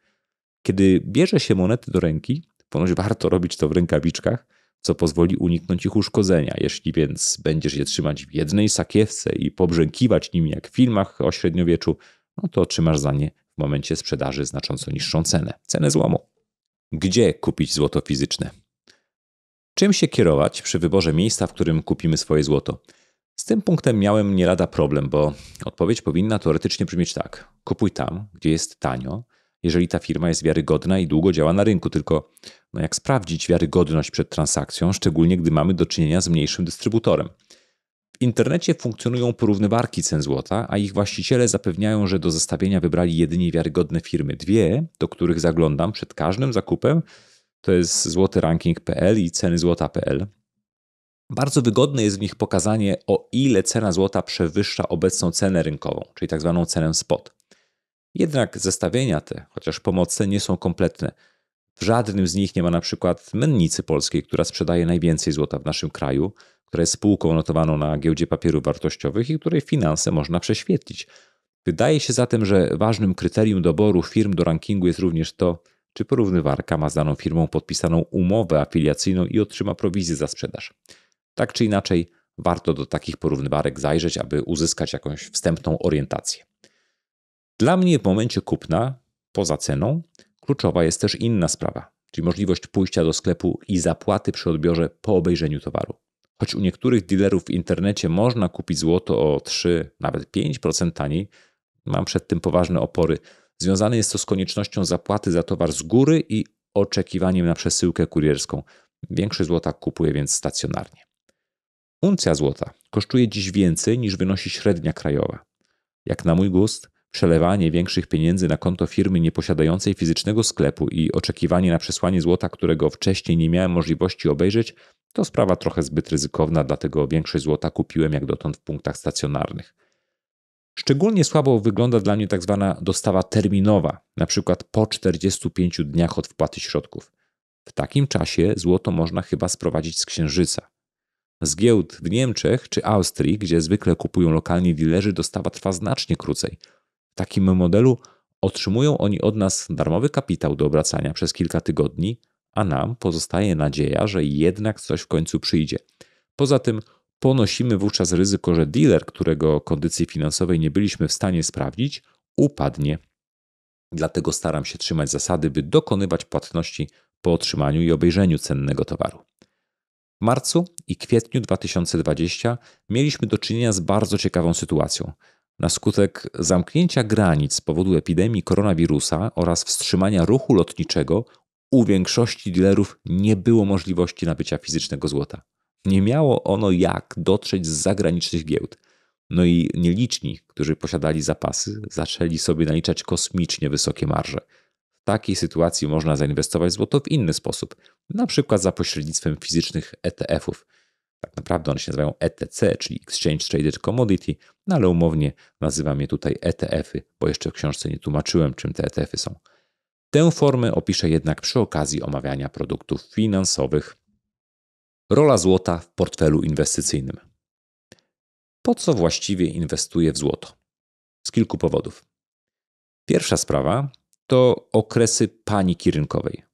Kiedy bierze się monety do ręki, ponoć warto robić to w rękawiczkach, co pozwoli uniknąć ich uszkodzenia. Jeśli więc będziesz je trzymać w jednej sakiewce i pobrzękiwać nimi jak w filmach o średniowieczu, no to trzymasz za nie w momencie sprzedaży znacząco niższą cenę, cenę złomu. Gdzie kupić złoto fizyczne? Czym się kierować przy wyborze miejsca, w którym kupimy swoje złoto? Z tym punktem miałem nie lada problem, bo odpowiedź powinna teoretycznie brzmieć tak: kupuj tam, gdzie jest tanio, jeżeli ta firma jest wiarygodna i długo działa na rynku. Tylko no jak sprawdzić wiarygodność przed transakcją, szczególnie gdy mamy do czynienia z mniejszym dystrybutorem? W internecie funkcjonują porównywarki cen złota, a ich właściciele zapewniają, że do zestawienia wybrali jedynie wiarygodne firmy. Dwie, do których zaglądam przed każdym zakupem, to jest złotyranking.pl i cenyzłota.pl. Bardzo wygodne jest w nich pokazanie, o ile cena złota przewyższa obecną cenę rynkową, czyli tak zwaną cenę spot. Jednak zestawienia te, chociaż pomocne, nie są kompletne. W żadnym z nich nie ma na przykład mennicy polskiej, która sprzedaje najwięcej złota w naszym kraju, która jest spółką notowaną na giełdzie papierów wartościowych i której finanse można prześwietlić. Wydaje się zatem, że ważnym kryterium doboru firm do rankingu jest również to, czy porównywarka ma z daną firmą podpisaną umowę afiliacyjną i otrzyma prowizję za sprzedaż. Tak czy inaczej, warto do takich porównywarek zajrzeć, aby uzyskać jakąś wstępną orientację. Dla mnie w momencie kupna, poza ceną, kluczowa jest też inna sprawa, czyli możliwość pójścia do sklepu i zapłaty przy odbiorze po obejrzeniu towaru. Choć u niektórych dealerów w internecie można kupić złoto o 3, nawet 5% taniej, mam przed tym poważne opory. Związane jest to z koniecznością zapłaty za towar z góry i oczekiwaniem na przesyłkę kurierską. Większość złota kupuje więc stacjonarnie. Uncja złota kosztuje dziś więcej niż wynosi średnia krajowa. Jak na mój gust, Przelewanie większych pieniędzy na konto firmy nieposiadającej fizycznego sklepu i oczekiwanie na przesłanie złota, którego wcześniej nie miałem możliwości obejrzeć, to sprawa trochę zbyt ryzykowna, dlatego większość złota kupiłem jak dotąd w punktach stacjonarnych. Szczególnie słabo wygląda dla mnie tak zwana dostawa terminowa, na przykład po 45 dniach od wpłaty środków. W takim czasie złoto można chyba sprowadzić z księżyca. Z giełd w Niemczech czy Austrii, gdzie zwykle kupują lokalni dilerzy, dostawa trwa znacznie krócej – takim modelu otrzymują oni od nas darmowy kapitał do obracania przez kilka tygodni, a nam pozostaje nadzieja, że jednak coś w końcu przyjdzie. Poza tym ponosimy wówczas ryzyko, że dealer, którego kondycji finansowej nie byliśmy w stanie sprawdzić, upadnie. Dlatego staram się trzymać zasady, by dokonywać płatności po otrzymaniu i obejrzeniu cennego towaru. W marcu i kwietniu 2020 mieliśmy do czynienia z bardzo ciekawą sytuacją na skutek zamknięcia granic z powodu epidemii koronawirusa oraz wstrzymania ruchu lotniczego u większości dealerów nie było możliwości nabycia fizycznego złota. Nie miało ono jak dotrzeć z zagranicznych giełd. No i nieliczni, którzy posiadali zapasy, zaczęli sobie naliczać kosmicznie wysokie marże. W takiej sytuacji można zainwestować złoto w inny sposób, na przykład za pośrednictwem fizycznych ETF-ów – tak naprawdę one się nazywają ETC, czyli Exchange Traded Commodity, no ale umownie nazywam je tutaj ETF-y, bo jeszcze w książce nie tłumaczyłem, czym te ETF-y są. Tę formę opiszę jednak przy okazji omawiania produktów finansowych. Rola złota w portfelu inwestycyjnym. Po co właściwie inwestuję w złoto? Z kilku powodów. Pierwsza sprawa to okresy paniki rynkowej.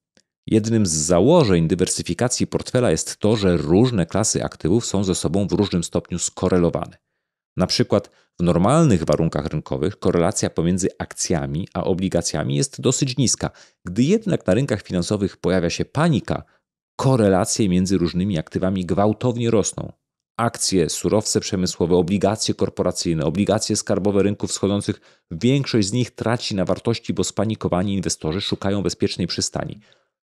Jednym z założeń dywersyfikacji portfela jest to, że różne klasy aktywów są ze sobą w różnym stopniu skorelowane. Na przykład w normalnych warunkach rynkowych korelacja pomiędzy akcjami a obligacjami jest dosyć niska. Gdy jednak na rynkach finansowych pojawia się panika, korelacje między różnymi aktywami gwałtownie rosną. Akcje, surowce przemysłowe, obligacje korporacyjne, obligacje skarbowe rynków wschodzących większość z nich traci na wartości, bo spanikowani inwestorzy szukają bezpiecznej przystani.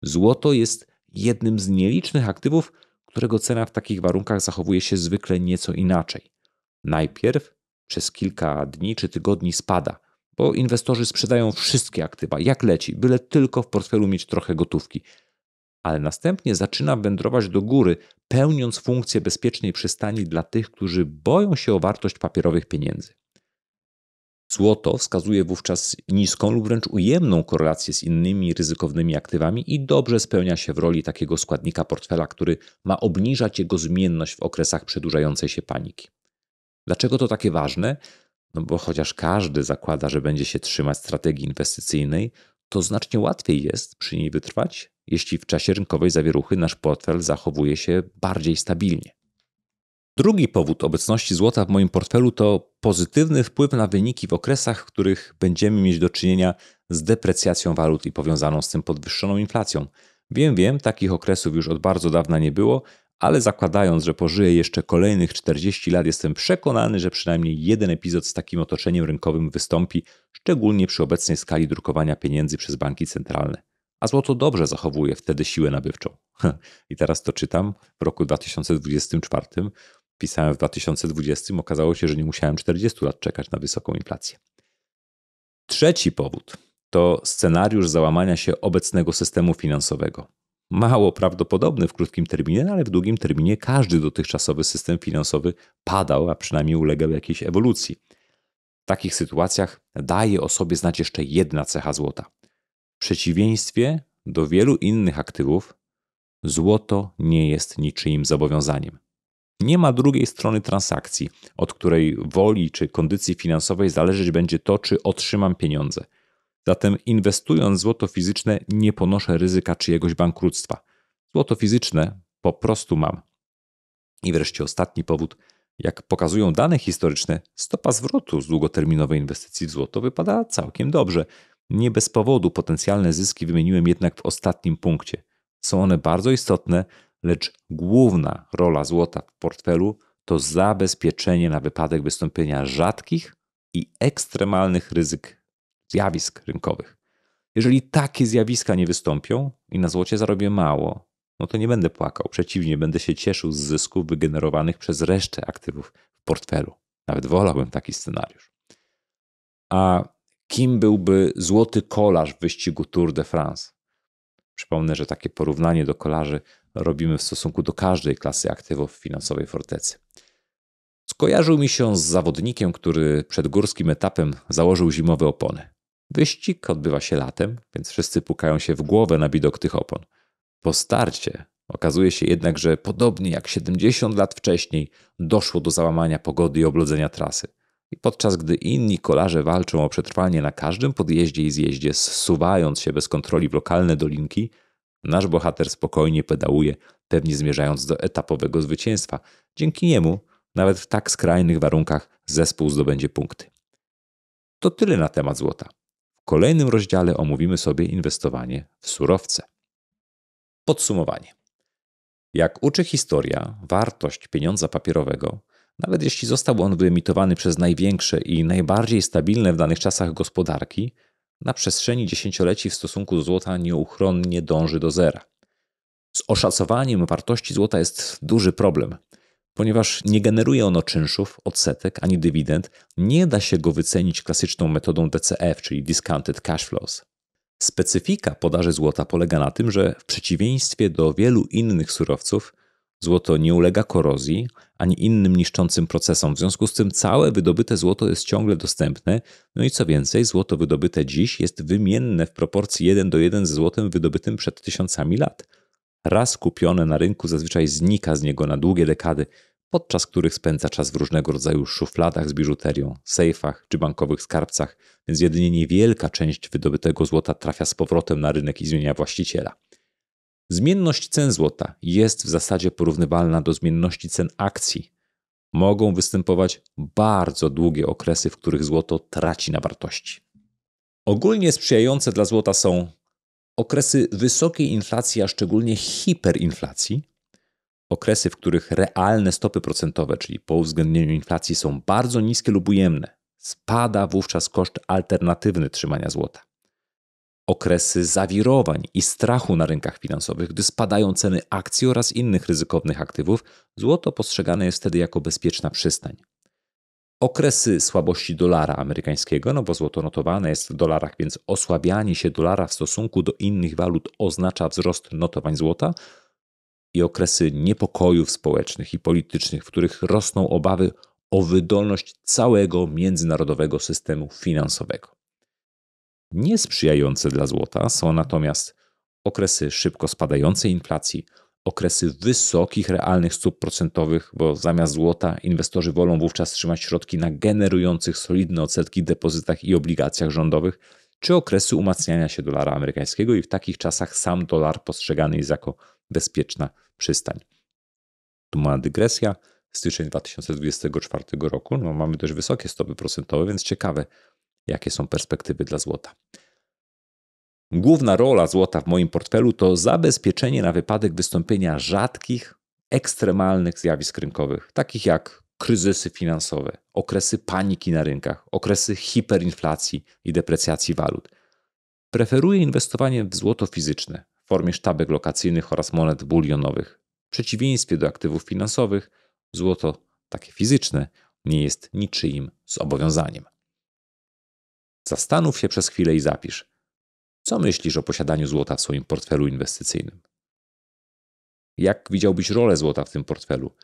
Złoto jest jednym z nielicznych aktywów, którego cena w takich warunkach zachowuje się zwykle nieco inaczej. Najpierw przez kilka dni czy tygodni spada, bo inwestorzy sprzedają wszystkie aktywa, jak leci, byle tylko w portfelu mieć trochę gotówki. Ale następnie zaczyna wędrować do góry, pełniąc funkcję bezpiecznej przystani dla tych, którzy boją się o wartość papierowych pieniędzy. Złoto wskazuje wówczas niską lub wręcz ujemną korelację z innymi ryzykownymi aktywami i dobrze spełnia się w roli takiego składnika portfela, który ma obniżać jego zmienność w okresach przedłużającej się paniki. Dlaczego to takie ważne? No bo chociaż każdy zakłada, że będzie się trzymać strategii inwestycyjnej, to znacznie łatwiej jest przy niej wytrwać, jeśli w czasie rynkowej zawieruchy nasz portfel zachowuje się bardziej stabilnie. Drugi powód obecności złota w moim portfelu to pozytywny wpływ na wyniki w okresach, w których będziemy mieć do czynienia z deprecjacją walut i powiązaną z tym podwyższoną inflacją. Wiem, wiem, takich okresów już od bardzo dawna nie było, ale zakładając, że pożyję jeszcze kolejnych 40 lat, jestem przekonany, że przynajmniej jeden epizod z takim otoczeniem rynkowym wystąpi, szczególnie przy obecnej skali drukowania pieniędzy przez banki centralne. A złoto dobrze zachowuje wtedy siłę nabywczą. <laughs> I teraz to czytam w roku 2024 pisałem w 2020, okazało się, że nie musiałem 40 lat czekać na wysoką inflację. Trzeci powód to scenariusz załamania się obecnego systemu finansowego. Mało prawdopodobny w krótkim terminie, no ale w długim terminie każdy dotychczasowy system finansowy padał, a przynajmniej ulegał jakiejś ewolucji. W takich sytuacjach daje o sobie znać jeszcze jedna cecha złota. W przeciwieństwie do wielu innych aktywów, złoto nie jest niczyim zobowiązaniem. Nie ma drugiej strony transakcji, od której woli czy kondycji finansowej zależeć będzie to, czy otrzymam pieniądze. Zatem inwestując złoto fizyczne, nie ponoszę ryzyka czyjegoś bankructwa. Złoto fizyczne po prostu mam. I wreszcie ostatni powód. Jak pokazują dane historyczne, stopa zwrotu z długoterminowej inwestycji w złoto wypada całkiem dobrze. Nie bez powodu potencjalne zyski wymieniłem jednak w ostatnim punkcie. Są one bardzo istotne, lecz główna rola złota w portfelu to zabezpieczenie na wypadek wystąpienia rzadkich i ekstremalnych ryzyk zjawisk rynkowych. Jeżeli takie zjawiska nie wystąpią i na złocie zarobię mało, no to nie będę płakał. Przeciwnie, będę się cieszył z zysków wygenerowanych przez resztę aktywów w portfelu. Nawet wolałbym taki scenariusz. A kim byłby złoty kolarz w wyścigu Tour de France? Przypomnę, że takie porównanie do kolarzy robimy w stosunku do każdej klasy aktywów w finansowej fortecy. Skojarzył mi się z zawodnikiem, który przed górskim etapem założył zimowe opony. Wyścig odbywa się latem, więc wszyscy pukają się w głowę na widok tych opon. Po starcie okazuje się jednak, że podobnie jak 70 lat wcześniej doszło do załamania pogody i oblodzenia trasy. I podczas gdy inni kolarze walczą o przetrwanie na każdym podjeździe i zjeździe, zsuwając się bez kontroli w lokalne dolinki, Nasz bohater spokojnie pedałuje, pewnie zmierzając do etapowego zwycięstwa. Dzięki niemu, nawet w tak skrajnych warunkach, zespół zdobędzie punkty. To tyle na temat złota. W kolejnym rozdziale omówimy sobie inwestowanie w surowce. Podsumowanie. Jak uczy historia, wartość pieniądza papierowego, nawet jeśli został on wyemitowany przez największe i najbardziej stabilne w danych czasach gospodarki, na przestrzeni dziesięcioleci w stosunku do złota nieuchronnie dąży do zera. Z oszacowaniem wartości złota jest duży problem. Ponieważ nie generuje ono czynszów, odsetek ani dywidend, nie da się go wycenić klasyczną metodą DCF, czyli Discounted Cash Flows. Specyfika podaży złota polega na tym, że w przeciwieństwie do wielu innych surowców, Złoto nie ulega korozji ani innym niszczącym procesom, w związku z tym całe wydobyte złoto jest ciągle dostępne. No i co więcej, złoto wydobyte dziś jest wymienne w proporcji 1 do 1 ze złotem wydobytym przed tysiącami lat. Raz kupione na rynku zazwyczaj znika z niego na długie dekady, podczas których spędza czas w różnego rodzaju szufladach z biżuterią, sejfach czy bankowych skarbcach, więc jedynie niewielka część wydobytego złota trafia z powrotem na rynek i zmienia właściciela. Zmienność cen złota jest w zasadzie porównywalna do zmienności cen akcji. Mogą występować bardzo długie okresy, w których złoto traci na wartości. Ogólnie sprzyjające dla złota są okresy wysokiej inflacji, a szczególnie hiperinflacji, okresy, w których realne stopy procentowe, czyli po uwzględnieniu inflacji, są bardzo niskie lub ujemne. Spada wówczas koszt alternatywny trzymania złota okresy zawirowań i strachu na rynkach finansowych, gdy spadają ceny akcji oraz innych ryzykownych aktywów, złoto postrzegane jest wtedy jako bezpieczna przystań. Okresy słabości dolara amerykańskiego, no bo złoto notowane jest w dolarach, więc osłabianie się dolara w stosunku do innych walut oznacza wzrost notowań złota, i okresy niepokojów społecznych i politycznych, w których rosną obawy o wydolność całego międzynarodowego systemu finansowego niesprzyjające dla złota są natomiast okresy szybko spadającej inflacji, okresy wysokich realnych stóp procentowych, bo zamiast złota inwestorzy wolą wówczas trzymać środki na generujących solidne odsetki depozytach i obligacjach rządowych, czy okresy umacniania się dolara amerykańskiego i w takich czasach sam dolar postrzegany jest jako bezpieczna przystań. Tu mała dygresja. Styczeń 2024 roku, no mamy dość wysokie stopy procentowe, więc ciekawe, jakie są perspektywy dla złota. Główna rola złota w moim portfelu to zabezpieczenie na wypadek wystąpienia rzadkich, ekstremalnych zjawisk rynkowych, takich jak kryzysy finansowe, okresy paniki na rynkach, okresy hiperinflacji i deprecjacji walut. Preferuję inwestowanie w złoto fizyczne w formie sztabek lokacyjnych oraz monet bulionowych. W przeciwieństwie do aktywów finansowych, złoto takie fizyczne nie jest niczyim zobowiązaniem. Zastanów się przez chwilę i zapisz. Co myślisz o posiadaniu złota w swoim portfelu inwestycyjnym? Jak widziałbyś rolę złota w tym portfelu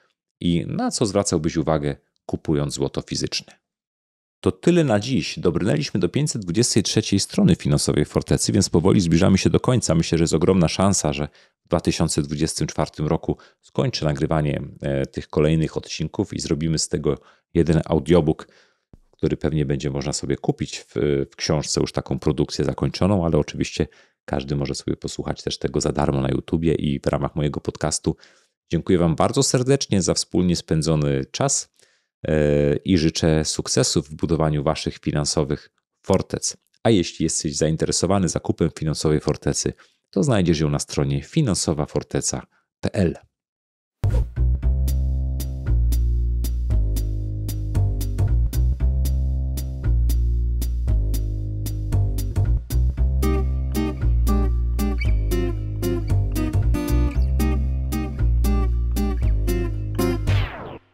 i na co zwracałbyś uwagę, kupując złoto fizyczne? To tyle na dziś. Dobrnęliśmy do 523 strony finansowej Fortecy, więc powoli zbliżamy się do końca. Myślę, że jest ogromna szansa, że w 2024 roku skończę nagrywanie e, tych kolejnych odcinków i zrobimy z tego jeden audiobook który pewnie będzie można sobie kupić w, w książce już taką produkcję zakończoną, ale oczywiście każdy może sobie posłuchać też tego za darmo na YouTubie i w ramach mojego podcastu. Dziękuję Wam bardzo serdecznie za wspólnie spędzony czas e, i życzę sukcesów w budowaniu Waszych finansowych fortec. A jeśli jesteś zainteresowany zakupem finansowej fortecy, to znajdziesz ją na stronie finansowaforteca.pl.